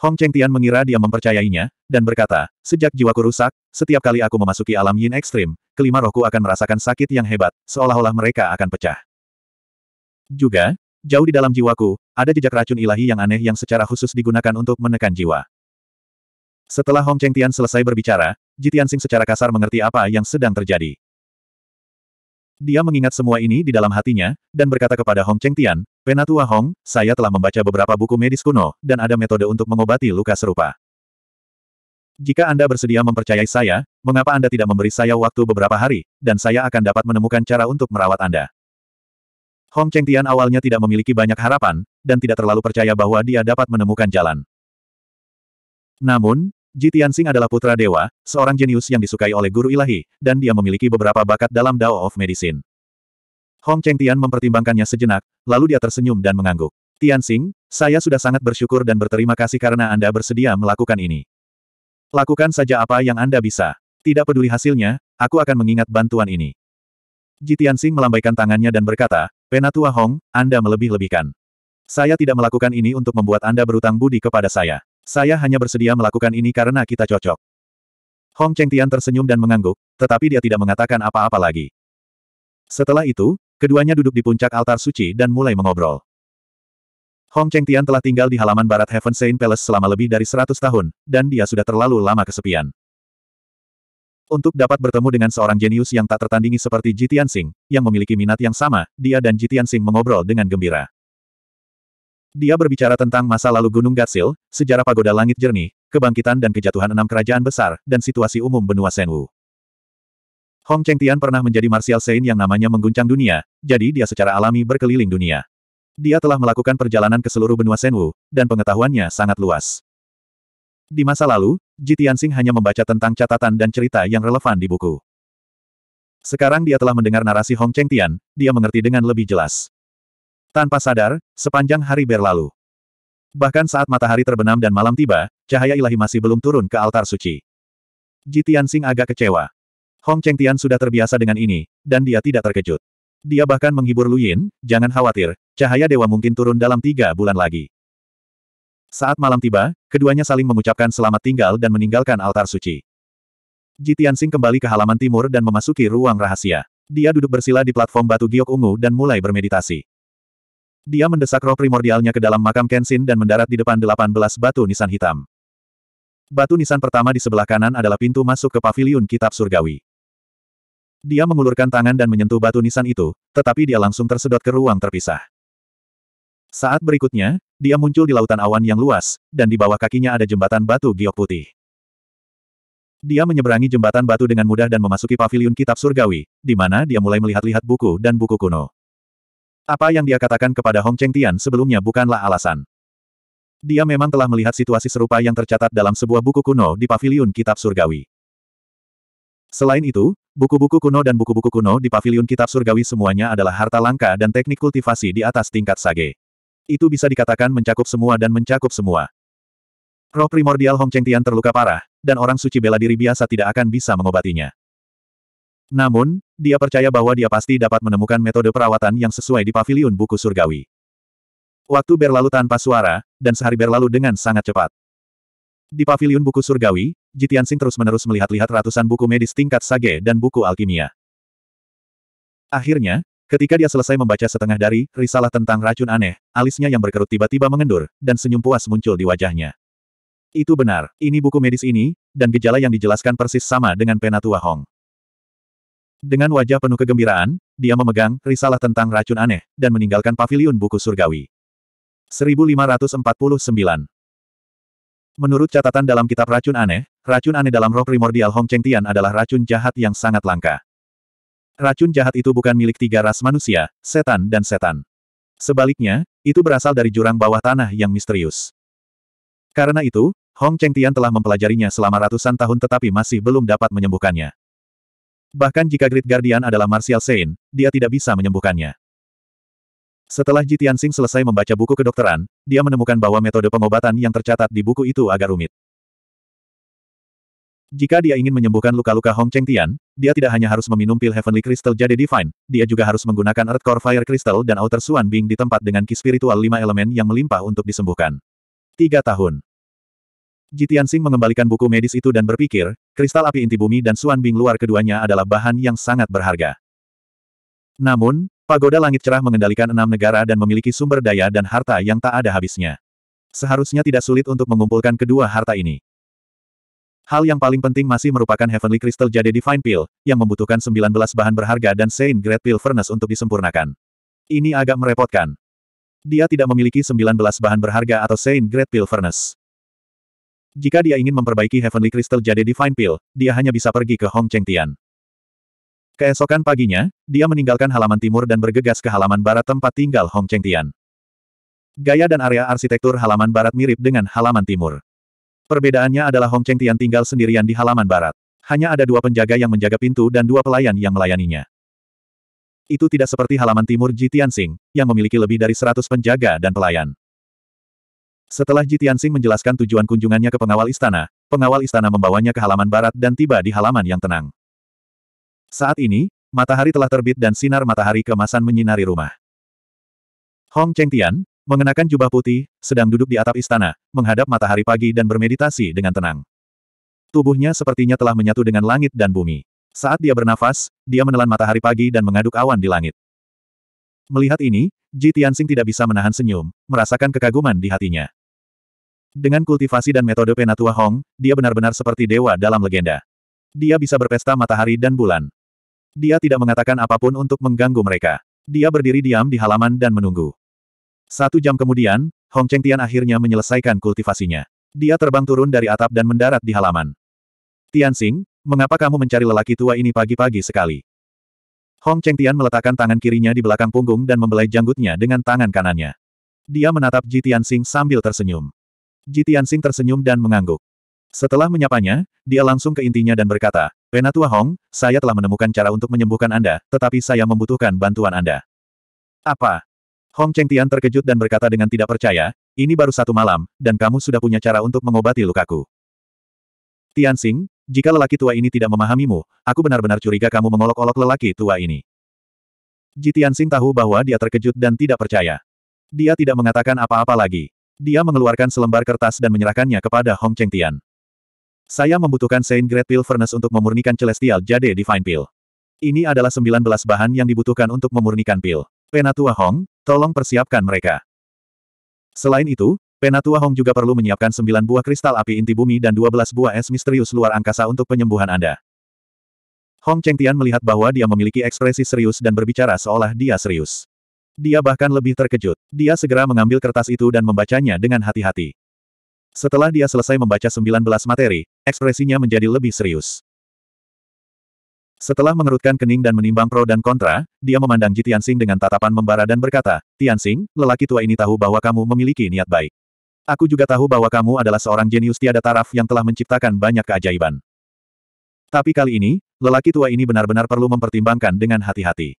Hong Cheng Tian mengira dia mempercayainya, dan berkata, sejak jiwaku rusak, setiap kali aku memasuki alam yin ekstrim, kelima rohku akan merasakan sakit yang hebat, seolah-olah mereka akan pecah. Juga, jauh di dalam jiwaku, ada jejak racun ilahi yang aneh yang secara khusus digunakan untuk menekan jiwa. Setelah Hong Cheng Tian selesai berbicara, Ji Sing secara kasar mengerti apa yang sedang terjadi. Dia mengingat semua ini di dalam hatinya, dan berkata kepada Hong Cheng Tian, Penatua Hong, saya telah membaca beberapa buku medis kuno, dan ada metode untuk mengobati luka serupa. Jika Anda bersedia mempercayai saya, mengapa Anda tidak memberi saya waktu beberapa hari, dan saya akan dapat menemukan cara untuk merawat Anda. Hong Cheng Tian awalnya tidak memiliki banyak harapan, dan tidak terlalu percaya bahwa dia dapat menemukan jalan. Namun, Ji Tianxing adalah putra dewa, seorang jenius yang disukai oleh guru ilahi, dan dia memiliki beberapa bakat dalam Dao of Medicine. Hong Cheng Tian mempertimbangkannya sejenak, lalu dia tersenyum dan mengangguk. Tianxing, saya sudah sangat bersyukur dan berterima kasih karena Anda bersedia melakukan ini. Lakukan saja apa yang Anda bisa. Tidak peduli hasilnya, aku akan mengingat bantuan ini. Ji Tianxing melambaikan tangannya dan berkata, Penatua Hong, Anda melebih-lebihkan. Saya tidak melakukan ini untuk membuat Anda berutang budi kepada saya. Saya hanya bersedia melakukan ini karena kita cocok. Hong Chengtian tersenyum dan mengangguk, tetapi dia tidak mengatakan apa-apa lagi. Setelah itu, keduanya duduk di puncak altar suci dan mulai mengobrol. Hong Chengtian telah tinggal di halaman barat Heaven Saint Palace selama lebih dari 100 tahun, dan dia sudah terlalu lama kesepian. Untuk dapat bertemu dengan seorang jenius yang tak tertandingi seperti Jitian Sing, yang memiliki minat yang sama, dia dan Jitian Sing mengobrol dengan gembira. Dia berbicara tentang masa lalu Gunung Gatsil, sejarah pagoda langit jernih, kebangkitan dan kejatuhan enam kerajaan besar, dan situasi umum benua Senwu. Hong Cheng Tian pernah menjadi Martial Saint yang namanya mengguncang dunia, jadi dia secara alami berkeliling dunia. Dia telah melakukan perjalanan ke seluruh benua Senwu, dan pengetahuannya sangat luas. Di masa lalu, Ji Tianxing hanya membaca tentang catatan dan cerita yang relevan di buku. Sekarang dia telah mendengar narasi Hong Cheng Tian, dia mengerti dengan lebih jelas. Tanpa sadar, sepanjang hari berlalu. Bahkan saat matahari terbenam dan malam tiba, cahaya ilahi masih belum turun ke altar suci. Ji Tianxing agak kecewa. Hong Cheng Tian sudah terbiasa dengan ini, dan dia tidak terkejut. Dia bahkan menghibur Lu Yin, jangan khawatir, cahaya dewa mungkin turun dalam tiga bulan lagi. Saat malam tiba, keduanya saling mengucapkan selamat tinggal dan meninggalkan altar suci. Ji Tianxing kembali ke halaman timur dan memasuki ruang rahasia. Dia duduk bersila di platform batu giok ungu dan mulai bermeditasi. Dia mendesak roh primordialnya ke dalam makam Kenshin dan mendarat di depan 18 batu nisan hitam. Batu nisan pertama di sebelah kanan adalah pintu masuk ke paviliun kitab surgawi. Dia mengulurkan tangan dan menyentuh batu nisan itu, tetapi dia langsung tersedot ke ruang terpisah. Saat berikutnya, dia muncul di lautan awan yang luas, dan di bawah kakinya ada jembatan batu giok putih. Dia menyeberangi jembatan batu dengan mudah dan memasuki paviliun kitab surgawi, di mana dia mulai melihat-lihat buku dan buku kuno. Apa yang dia katakan kepada Hong Cheng Tian sebelumnya bukanlah alasan. Dia memang telah melihat situasi serupa yang tercatat dalam sebuah buku kuno di Paviliun Kitab Surgawi. Selain itu, buku-buku kuno dan buku-buku kuno di Paviliun Kitab Surgawi semuanya adalah harta langka dan teknik kultivasi di atas tingkat sage. Itu bisa dikatakan mencakup semua dan mencakup semua. Roh primordial Hong Cheng Tian terluka parah, dan orang suci bela diri biasa tidak akan bisa mengobatinya. Namun, dia percaya bahwa dia pasti dapat menemukan metode perawatan yang sesuai di paviliun buku surgawi. Waktu berlalu tanpa suara, dan sehari berlalu dengan sangat cepat. Di paviliun buku surgawi, Jitian Sing terus-menerus melihat-lihat ratusan buku medis tingkat sage dan buku alkimia. Akhirnya, ketika dia selesai membaca setengah dari risalah tentang racun aneh, alisnya yang berkerut tiba-tiba mengendur, dan senyum puas muncul di wajahnya. Itu benar, ini buku medis ini, dan gejala yang dijelaskan persis sama dengan penatua Hong. Dengan wajah penuh kegembiraan, dia memegang risalah tentang racun aneh, dan meninggalkan paviliun buku surgawi. 1549 Menurut catatan dalam kitab racun aneh, racun aneh dalam roh primordial Hong Cheng Tian adalah racun jahat yang sangat langka. Racun jahat itu bukan milik tiga ras manusia, setan dan setan. Sebaliknya, itu berasal dari jurang bawah tanah yang misterius. Karena itu, Hong Cheng Tian telah mempelajarinya selama ratusan tahun tetapi masih belum dapat menyembuhkannya. Bahkan jika Great Guardian adalah Martial Saint, dia tidak bisa menyembuhkannya. Setelah Ji Tianxing selesai membaca buku kedokteran, dia menemukan bahwa metode pengobatan yang tercatat di buku itu agak rumit. Jika dia ingin menyembuhkan luka-luka Hong Cheng Tian, dia tidak hanya harus meminum pil Heavenly Crystal Jade Divine, dia juga harus menggunakan Earth Core Fire Crystal dan Outer Swan Bing di tempat dengan ki spiritual lima elemen yang melimpah untuk disembuhkan. Tiga tahun. Jitian Sing mengembalikan buku medis itu dan berpikir, kristal api inti bumi dan Suan Bing luar keduanya adalah bahan yang sangat berharga. Namun, pagoda langit cerah mengendalikan enam negara dan memiliki sumber daya dan harta yang tak ada habisnya. Seharusnya tidak sulit untuk mengumpulkan kedua harta ini. Hal yang paling penting masih merupakan Heavenly Crystal Jade Divine Pill, yang membutuhkan 19 bahan berharga dan Saint Great Pill Furnace untuk disempurnakan. Ini agak merepotkan. Dia tidak memiliki 19 bahan berharga atau Saint Great Pill Furnace. Jika dia ingin memperbaiki Heavenly Crystal Jade Divine Pill, dia hanya bisa pergi ke Hong Cheng Tian. Keesokan paginya, dia meninggalkan halaman timur dan bergegas ke halaman barat tempat tinggal Hong Cheng Tian. Gaya dan area arsitektur halaman barat mirip dengan halaman timur. Perbedaannya adalah Hong Cheng Tian tinggal sendirian di halaman barat. Hanya ada dua penjaga yang menjaga pintu dan dua pelayan yang melayaninya. Itu tidak seperti halaman timur Ji Tianxing, yang memiliki lebih dari seratus penjaga dan pelayan. Setelah Ji Tianxing menjelaskan tujuan kunjungannya ke pengawal istana, pengawal istana membawanya ke halaman barat dan tiba di halaman yang tenang. Saat ini, matahari telah terbit dan sinar matahari kemasan menyinari rumah. Hong Chengtian, mengenakan jubah putih, sedang duduk di atap istana, menghadap matahari pagi dan bermeditasi dengan tenang. Tubuhnya sepertinya telah menyatu dengan langit dan bumi. Saat dia bernafas, dia menelan matahari pagi dan mengaduk awan di langit. Melihat ini, Ji Tianxing tidak bisa menahan senyum, merasakan kekaguman di hatinya. Dengan kultivasi dan metode Penatua Hong, dia benar-benar seperti dewa dalam legenda. Dia bisa berpesta matahari dan bulan. Dia tidak mengatakan apapun untuk mengganggu mereka. Dia berdiri diam di halaman dan menunggu. Satu jam kemudian, Hong Cheng Tian akhirnya menyelesaikan kultivasinya. Dia terbang turun dari atap dan mendarat di halaman. Tian Xing, mengapa kamu mencari lelaki tua ini pagi-pagi sekali? Hong Cheng Tian meletakkan tangan kirinya di belakang punggung dan membelai janggutnya dengan tangan kanannya. Dia menatap Ji Tian Xing sambil tersenyum. Ji Tianxing tersenyum dan mengangguk. Setelah menyapanya, dia langsung ke intinya dan berkata, Penatua Hong, saya telah menemukan cara untuk menyembuhkan Anda, tetapi saya membutuhkan bantuan Anda. Apa? Hong Cheng Tian terkejut dan berkata dengan tidak percaya, ini baru satu malam, dan kamu sudah punya cara untuk mengobati lukaku. Tianxing, jika lelaki tua ini tidak memahamimu, aku benar-benar curiga kamu mengolok-olok lelaki tua ini. Ji Tianxing tahu bahwa dia terkejut dan tidak percaya. Dia tidak mengatakan apa-apa lagi. Dia mengeluarkan selembar kertas dan menyerahkannya kepada Hong Cheng Tian. Saya membutuhkan Saint Great Pill Furnace untuk memurnikan Celestial Jade Divine Pill. Ini adalah 19 bahan yang dibutuhkan untuk memurnikan pil. Penatua Hong, tolong persiapkan mereka. Selain itu, Penatua Hong juga perlu menyiapkan 9 buah kristal api inti bumi dan 12 buah es misterius luar angkasa untuk penyembuhan Anda. Hong Cheng Tian melihat bahwa dia memiliki ekspresi serius dan berbicara seolah dia serius. Dia bahkan lebih terkejut. Dia segera mengambil kertas itu dan membacanya dengan hati-hati. Setelah dia selesai membaca 19 materi, ekspresinya menjadi lebih serius. Setelah mengerutkan kening dan menimbang pro dan kontra, dia memandang Ji Tianxing dengan tatapan membara dan berkata, Tianxing, lelaki tua ini tahu bahwa kamu memiliki niat baik. Aku juga tahu bahwa kamu adalah seorang jenius tiada taraf yang telah menciptakan banyak keajaiban. Tapi kali ini, lelaki tua ini benar-benar perlu mempertimbangkan dengan hati-hati.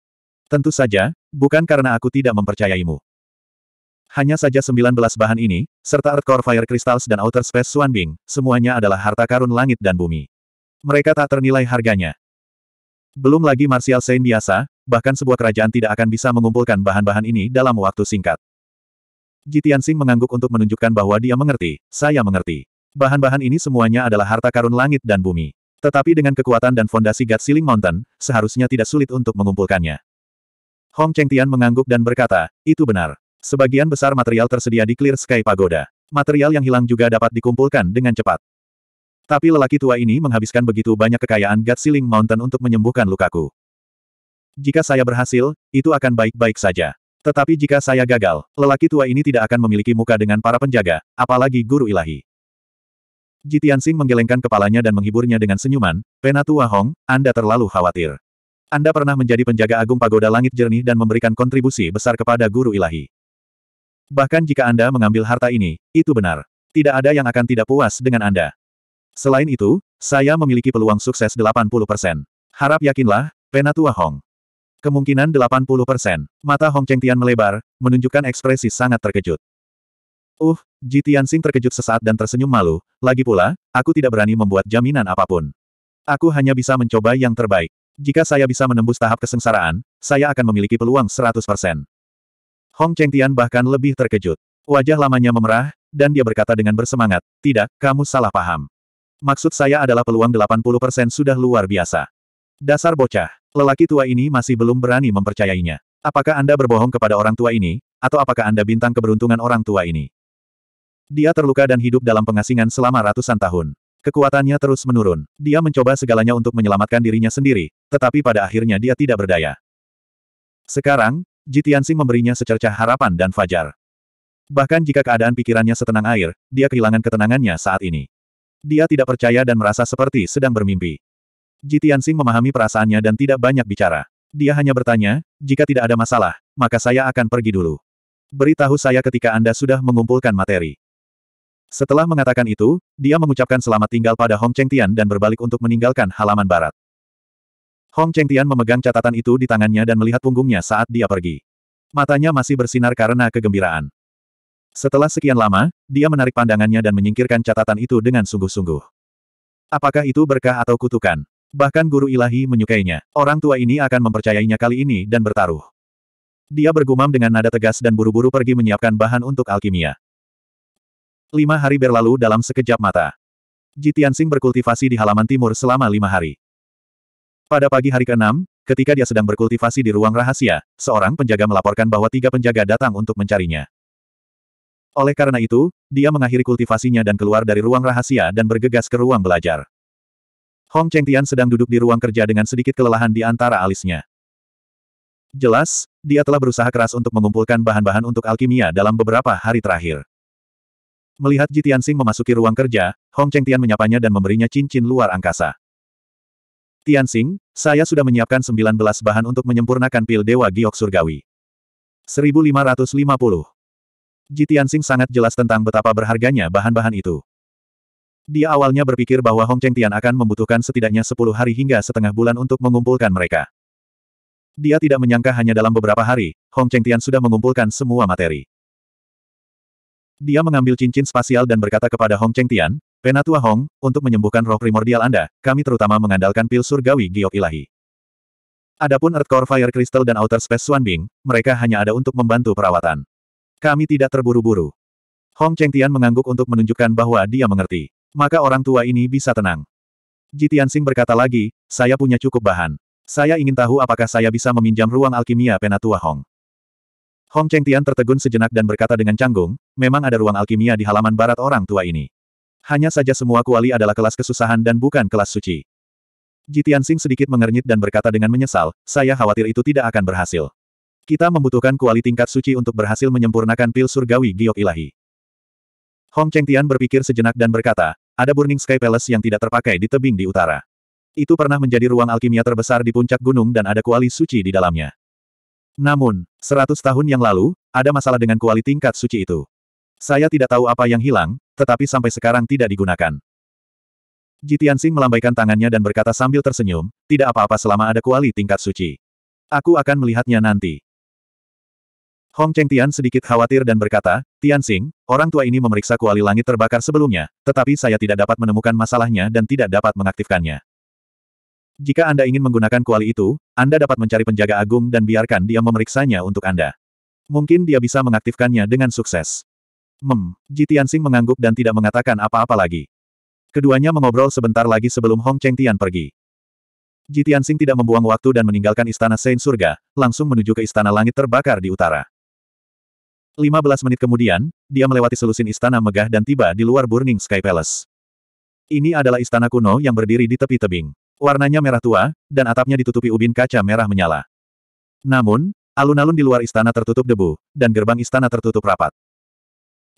Tentu saja, bukan karena aku tidak mempercayaimu. Hanya saja 19 bahan ini, serta Core Fire Crystals dan Outer Space Swan Bing, semuanya adalah harta karun langit dan bumi. Mereka tak ternilai harganya. Belum lagi Martial Saint biasa, bahkan sebuah kerajaan tidak akan bisa mengumpulkan bahan-bahan ini dalam waktu singkat. Jitian Sing mengangguk untuk menunjukkan bahwa dia mengerti, saya mengerti. Bahan-bahan ini semuanya adalah harta karun langit dan bumi. Tetapi dengan kekuatan dan fondasi God Ceiling Mountain, seharusnya tidak sulit untuk mengumpulkannya. Hong Cheng Tian mengangguk dan berkata, itu benar. Sebagian besar material tersedia di Clear Sky Pagoda. Material yang hilang juga dapat dikumpulkan dengan cepat. Tapi lelaki tua ini menghabiskan begitu banyak kekayaan God Ceiling Mountain untuk menyembuhkan lukaku. Jika saya berhasil, itu akan baik-baik saja. Tetapi jika saya gagal, lelaki tua ini tidak akan memiliki muka dengan para penjaga, apalagi guru ilahi. Jitian Jitiansing menggelengkan kepalanya dan menghiburnya dengan senyuman, Penatua Hong, Anda terlalu khawatir. Anda pernah menjadi penjaga agung pagoda langit jernih dan memberikan kontribusi besar kepada guru ilahi. Bahkan jika Anda mengambil harta ini, itu benar. Tidak ada yang akan tidak puas dengan Anda. Selain itu, saya memiliki peluang sukses 80%. Harap yakinlah, Penatua Hong. Kemungkinan 80%. Mata Hong Cheng Tian melebar, menunjukkan ekspresi sangat terkejut. Uh, Ji Tianxing terkejut sesaat dan tersenyum malu, lagi pula, aku tidak berani membuat jaminan apapun. Aku hanya bisa mencoba yang terbaik. Jika saya bisa menembus tahap kesengsaraan, saya akan memiliki peluang 100%. Hong Chengtian bahkan lebih terkejut. Wajah lamanya memerah, dan dia berkata dengan bersemangat, Tidak, kamu salah paham. Maksud saya adalah peluang 80% sudah luar biasa. Dasar bocah, lelaki tua ini masih belum berani mempercayainya. Apakah Anda berbohong kepada orang tua ini, atau apakah Anda bintang keberuntungan orang tua ini? Dia terluka dan hidup dalam pengasingan selama ratusan tahun. Kekuatannya terus menurun. Dia mencoba segalanya untuk menyelamatkan dirinya sendiri, tetapi pada akhirnya dia tidak berdaya. Sekarang, Jitiansing memberinya secercah harapan dan fajar. Bahkan jika keadaan pikirannya setenang air, dia kehilangan ketenangannya saat ini. Dia tidak percaya dan merasa seperti sedang bermimpi. Jitiansing memahami perasaannya dan tidak banyak bicara. Dia hanya bertanya, jika tidak ada masalah, maka saya akan pergi dulu. Beritahu saya ketika Anda sudah mengumpulkan materi. Setelah mengatakan itu, dia mengucapkan selamat tinggal pada Hong Cheng Tian dan berbalik untuk meninggalkan halaman barat. Hong Cheng Tian memegang catatan itu di tangannya dan melihat punggungnya saat dia pergi. Matanya masih bersinar karena kegembiraan. Setelah sekian lama, dia menarik pandangannya dan menyingkirkan catatan itu dengan sungguh-sungguh. Apakah itu berkah atau kutukan? Bahkan guru ilahi menyukainya. Orang tua ini akan mempercayainya kali ini dan bertaruh. Dia bergumam dengan nada tegas dan buru-buru pergi menyiapkan bahan untuk alkimia. Lima hari berlalu dalam sekejap mata. Ji Tianxing berkultivasi di halaman timur selama lima hari. Pada pagi hari ke-6, ketika dia sedang berkultivasi di ruang rahasia, seorang penjaga melaporkan bahwa tiga penjaga datang untuk mencarinya. Oleh karena itu, dia mengakhiri kultivasinya dan keluar dari ruang rahasia dan bergegas ke ruang belajar. Hong Cheng Tian sedang duduk di ruang kerja dengan sedikit kelelahan di antara alisnya. Jelas, dia telah berusaha keras untuk mengumpulkan bahan-bahan untuk alkimia dalam beberapa hari terakhir. Melihat Ji Tianxing memasuki ruang kerja, Hong Cheng Tian menyapanya dan memberinya cincin luar angkasa. Tianxing, saya sudah menyiapkan 19 bahan untuk menyempurnakan pil Dewa Giok Surgawi. 1550. Ji Tianxing sangat jelas tentang betapa berharganya bahan-bahan itu. Dia awalnya berpikir bahwa Hong Cheng Tian akan membutuhkan setidaknya 10 hari hingga setengah bulan untuk mengumpulkan mereka. Dia tidak menyangka hanya dalam beberapa hari, Hong Cheng Tian sudah mengumpulkan semua materi. Dia mengambil cincin spasial dan berkata kepada Hong Cheng Tian, Penatua Hong, untuk menyembuhkan roh primordial Anda, kami terutama mengandalkan pil surgawi giok ilahi. Adapun Earth Core Fire Crystal dan Outer Space Swan Bing, mereka hanya ada untuk membantu perawatan. Kami tidak terburu-buru. Hong Cheng Tian mengangguk untuk menunjukkan bahwa dia mengerti. Maka orang tua ini bisa tenang. Ji Sing berkata lagi, saya punya cukup bahan. Saya ingin tahu apakah saya bisa meminjam ruang alkimia Penatua Hong. Hong Cheng Tian tertegun sejenak dan berkata dengan canggung, memang ada ruang alkimia di halaman barat orang tua ini. Hanya saja semua kuali adalah kelas kesusahan dan bukan kelas suci. Jitian Sing sedikit mengernyit dan berkata dengan menyesal, saya khawatir itu tidak akan berhasil. Kita membutuhkan kuali tingkat suci untuk berhasil menyempurnakan pil surgawi giok ilahi. Hong Cheng Tian berpikir sejenak dan berkata, ada Burning Sky Palace yang tidak terpakai di tebing di utara. Itu pernah menjadi ruang alkimia terbesar di puncak gunung dan ada kuali suci di dalamnya. Namun, seratus tahun yang lalu, ada masalah dengan kuali tingkat suci itu. Saya tidak tahu apa yang hilang, tetapi sampai sekarang tidak digunakan. Jitiansing melambaikan tangannya dan berkata sambil tersenyum, tidak apa-apa selama ada kuali tingkat suci. Aku akan melihatnya nanti. Hong Cheng Tian sedikit khawatir dan berkata, "Tianxing, orang tua ini memeriksa kuali langit terbakar sebelumnya, tetapi saya tidak dapat menemukan masalahnya dan tidak dapat mengaktifkannya. Jika Anda ingin menggunakan kuali itu, Anda dapat mencari penjaga agung dan biarkan dia memeriksanya untuk Anda. Mungkin dia bisa mengaktifkannya dengan sukses. Mem, Ji Tianxing mengangguk dan tidak mengatakan apa-apa lagi. Keduanya mengobrol sebentar lagi sebelum Hong Cheng Tian pergi. Ji Tianxing tidak membuang waktu dan meninggalkan istana Sein Surga, langsung menuju ke istana langit terbakar di utara. 15 menit kemudian, dia melewati selusin istana megah dan tiba di luar Burning Sky Palace. Ini adalah istana kuno yang berdiri di tepi tebing. Warnanya merah tua, dan atapnya ditutupi ubin kaca merah menyala. Namun, alun-alun di luar istana tertutup debu, dan gerbang istana tertutup rapat.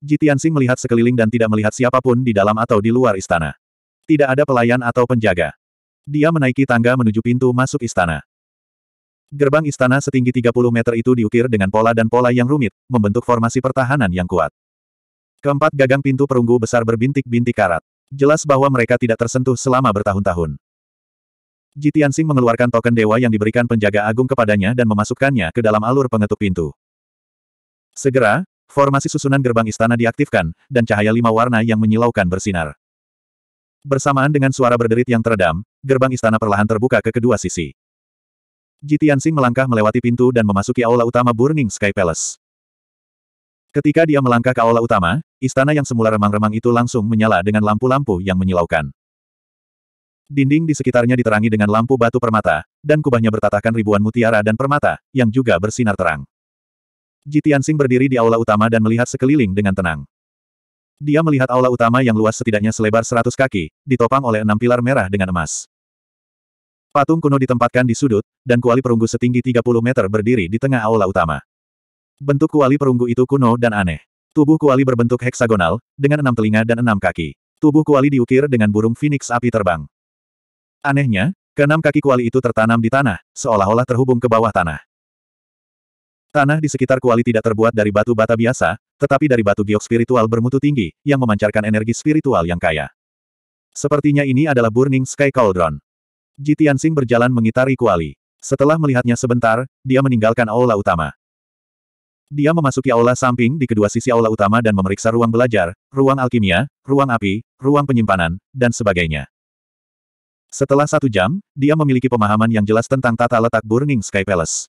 Jitiansing melihat sekeliling dan tidak melihat siapapun di dalam atau di luar istana. Tidak ada pelayan atau penjaga. Dia menaiki tangga menuju pintu masuk istana. Gerbang istana setinggi 30 meter itu diukir dengan pola dan pola yang rumit, membentuk formasi pertahanan yang kuat. Keempat gagang pintu perunggu besar berbintik-bintik karat. Jelas bahwa mereka tidak tersentuh selama bertahun-tahun. Jitian Sing mengeluarkan token dewa yang diberikan penjaga agung kepadanya dan memasukkannya ke dalam alur pengetuk pintu. Segera, formasi susunan gerbang istana diaktifkan, dan cahaya lima warna yang menyilaukan bersinar. Bersamaan dengan suara berderit yang teredam, gerbang istana perlahan terbuka ke kedua sisi. Jitian Sing melangkah melewati pintu dan memasuki aula utama Burning Sky Palace. Ketika dia melangkah ke aula utama, istana yang semula remang-remang itu langsung menyala dengan lampu-lampu yang menyilaukan. Dinding di sekitarnya diterangi dengan lampu batu permata, dan kubahnya bertatakan ribuan mutiara dan permata, yang juga bersinar terang. Jitiansing berdiri di aula utama dan melihat sekeliling dengan tenang. Dia melihat aula utama yang luas setidaknya selebar 100 kaki, ditopang oleh enam pilar merah dengan emas. Patung kuno ditempatkan di sudut, dan kuali perunggu setinggi 30 meter berdiri di tengah aula utama. Bentuk kuali perunggu itu kuno dan aneh. Tubuh kuali berbentuk heksagonal, dengan enam telinga dan enam kaki. Tubuh kuali diukir dengan burung phoenix api terbang. Anehnya, keenam kaki kuali itu tertanam di tanah, seolah-olah terhubung ke bawah tanah. Tanah di sekitar kuali tidak terbuat dari batu bata biasa, tetapi dari batu giok spiritual bermutu tinggi, yang memancarkan energi spiritual yang kaya. Sepertinya ini adalah Burning Sky Cauldron. Jitian Sing berjalan mengitari kuali. Setelah melihatnya sebentar, dia meninggalkan aula utama. Dia memasuki aula samping di kedua sisi aula utama dan memeriksa ruang belajar, ruang alkimia, ruang api, ruang penyimpanan, dan sebagainya. Setelah satu jam, dia memiliki pemahaman yang jelas tentang tata letak Burning Sky Palace.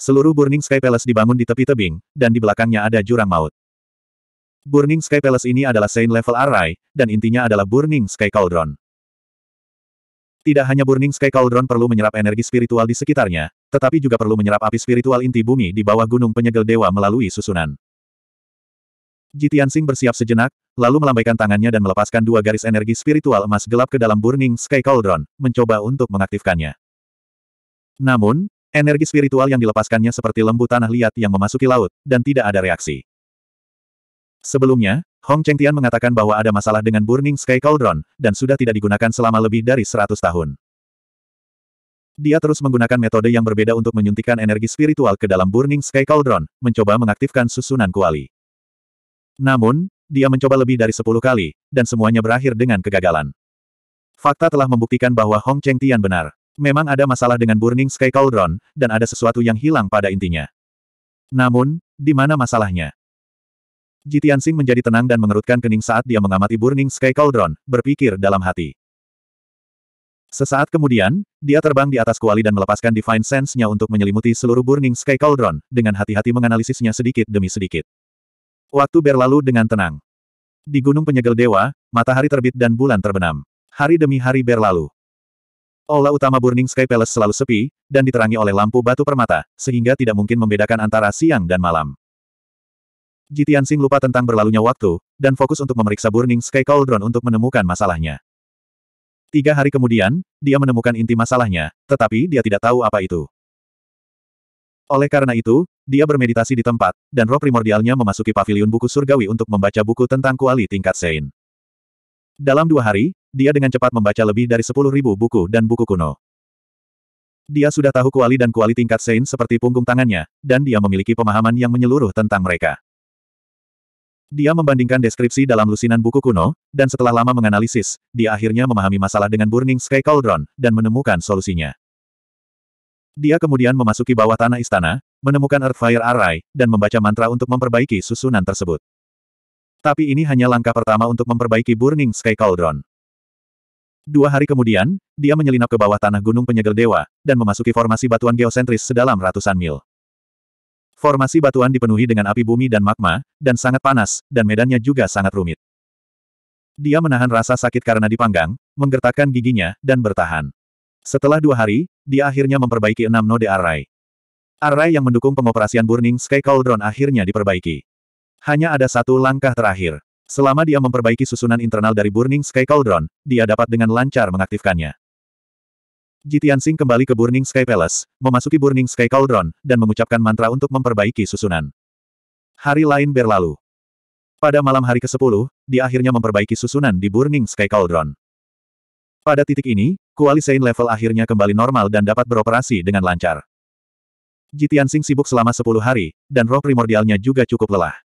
Seluruh Burning Sky Palace dibangun di tepi tebing, dan di belakangnya ada jurang maut. Burning Sky Palace ini adalah Saint Level Array, dan intinya adalah Burning Sky Cauldron. Tidak hanya Burning Sky Cauldron perlu menyerap energi spiritual di sekitarnya, tetapi juga perlu menyerap api spiritual inti bumi di bawah gunung penyegel dewa melalui susunan. Jitiansing bersiap sejenak, lalu melambaikan tangannya dan melepaskan dua garis energi spiritual emas gelap ke dalam Burning Sky Cauldron, mencoba untuk mengaktifkannya. Namun, energi spiritual yang dilepaskannya seperti lembu tanah liat yang memasuki laut, dan tidak ada reaksi. Sebelumnya, Hong Cheng Tian mengatakan bahwa ada masalah dengan Burning Sky Cauldron, dan sudah tidak digunakan selama lebih dari 100 tahun. Dia terus menggunakan metode yang berbeda untuk menyuntikkan energi spiritual ke dalam Burning Sky Cauldron, mencoba mengaktifkan susunan kuali. Namun, dia mencoba lebih dari sepuluh kali, dan semuanya berakhir dengan kegagalan. Fakta telah membuktikan bahwa Hong Cheng Tian benar. Memang ada masalah dengan Burning Sky Cauldron, dan ada sesuatu yang hilang pada intinya. Namun, di mana masalahnya? Jitian Sing menjadi tenang dan mengerutkan kening saat dia mengamati Burning Sky Cauldron, berpikir dalam hati. Sesaat kemudian, dia terbang di atas kuali dan melepaskan Divine Sense-nya untuk menyelimuti seluruh Burning Sky Cauldron, dengan hati-hati menganalisisnya sedikit demi sedikit. Waktu berlalu dengan tenang. Di Gunung Penyegel Dewa, matahari terbit dan bulan terbenam. Hari demi hari berlalu. Aula utama Burning Sky Palace selalu sepi, dan diterangi oleh lampu batu permata, sehingga tidak mungkin membedakan antara siang dan malam. Jitian Sing lupa tentang berlalunya waktu, dan fokus untuk memeriksa Burning Sky Cauldron untuk menemukan masalahnya. Tiga hari kemudian, dia menemukan inti masalahnya, tetapi dia tidak tahu apa itu. Oleh karena itu, dia bermeditasi di tempat, dan roh primordialnya memasuki pavilion buku surgawi untuk membaca buku tentang kuali tingkat Sein. Dalam dua hari, dia dengan cepat membaca lebih dari 10.000 buku dan buku kuno. Dia sudah tahu kuali dan kuali tingkat Sein seperti punggung tangannya, dan dia memiliki pemahaman yang menyeluruh tentang mereka. Dia membandingkan deskripsi dalam lusinan buku kuno, dan setelah lama menganalisis, dia akhirnya memahami masalah dengan Burning Sky Cauldron, dan menemukan solusinya. Dia kemudian memasuki bawah tanah istana, menemukan Earthfire Array, dan membaca mantra untuk memperbaiki susunan tersebut. Tapi ini hanya langkah pertama untuk memperbaiki Burning Sky Cauldron. Dua hari kemudian, dia menyelinap ke bawah tanah gunung penyegel dewa, dan memasuki formasi batuan geosentris sedalam ratusan mil. Formasi batuan dipenuhi dengan api bumi dan magma, dan sangat panas, dan medannya juga sangat rumit. Dia menahan rasa sakit karena dipanggang, menggertakkan giginya, dan bertahan. Setelah dua hari, dia akhirnya memperbaiki enam node array. Array yang mendukung pengoperasian Burning Sky Cauldron akhirnya diperbaiki. Hanya ada satu langkah terakhir. Selama dia memperbaiki susunan internal dari Burning Sky Cauldron, dia dapat dengan lancar mengaktifkannya. Jitian Singh kembali ke Burning Sky Palace, memasuki Burning Sky Cauldron, dan mengucapkan mantra untuk memperbaiki susunan. Hari lain berlalu. Pada malam hari ke-10, dia akhirnya memperbaiki susunan di Burning Sky Cauldron. Pada titik ini, Kualisein level akhirnya kembali normal dan dapat beroperasi dengan lancar. Sing sibuk selama 10 hari, dan roh primordialnya juga cukup lelah.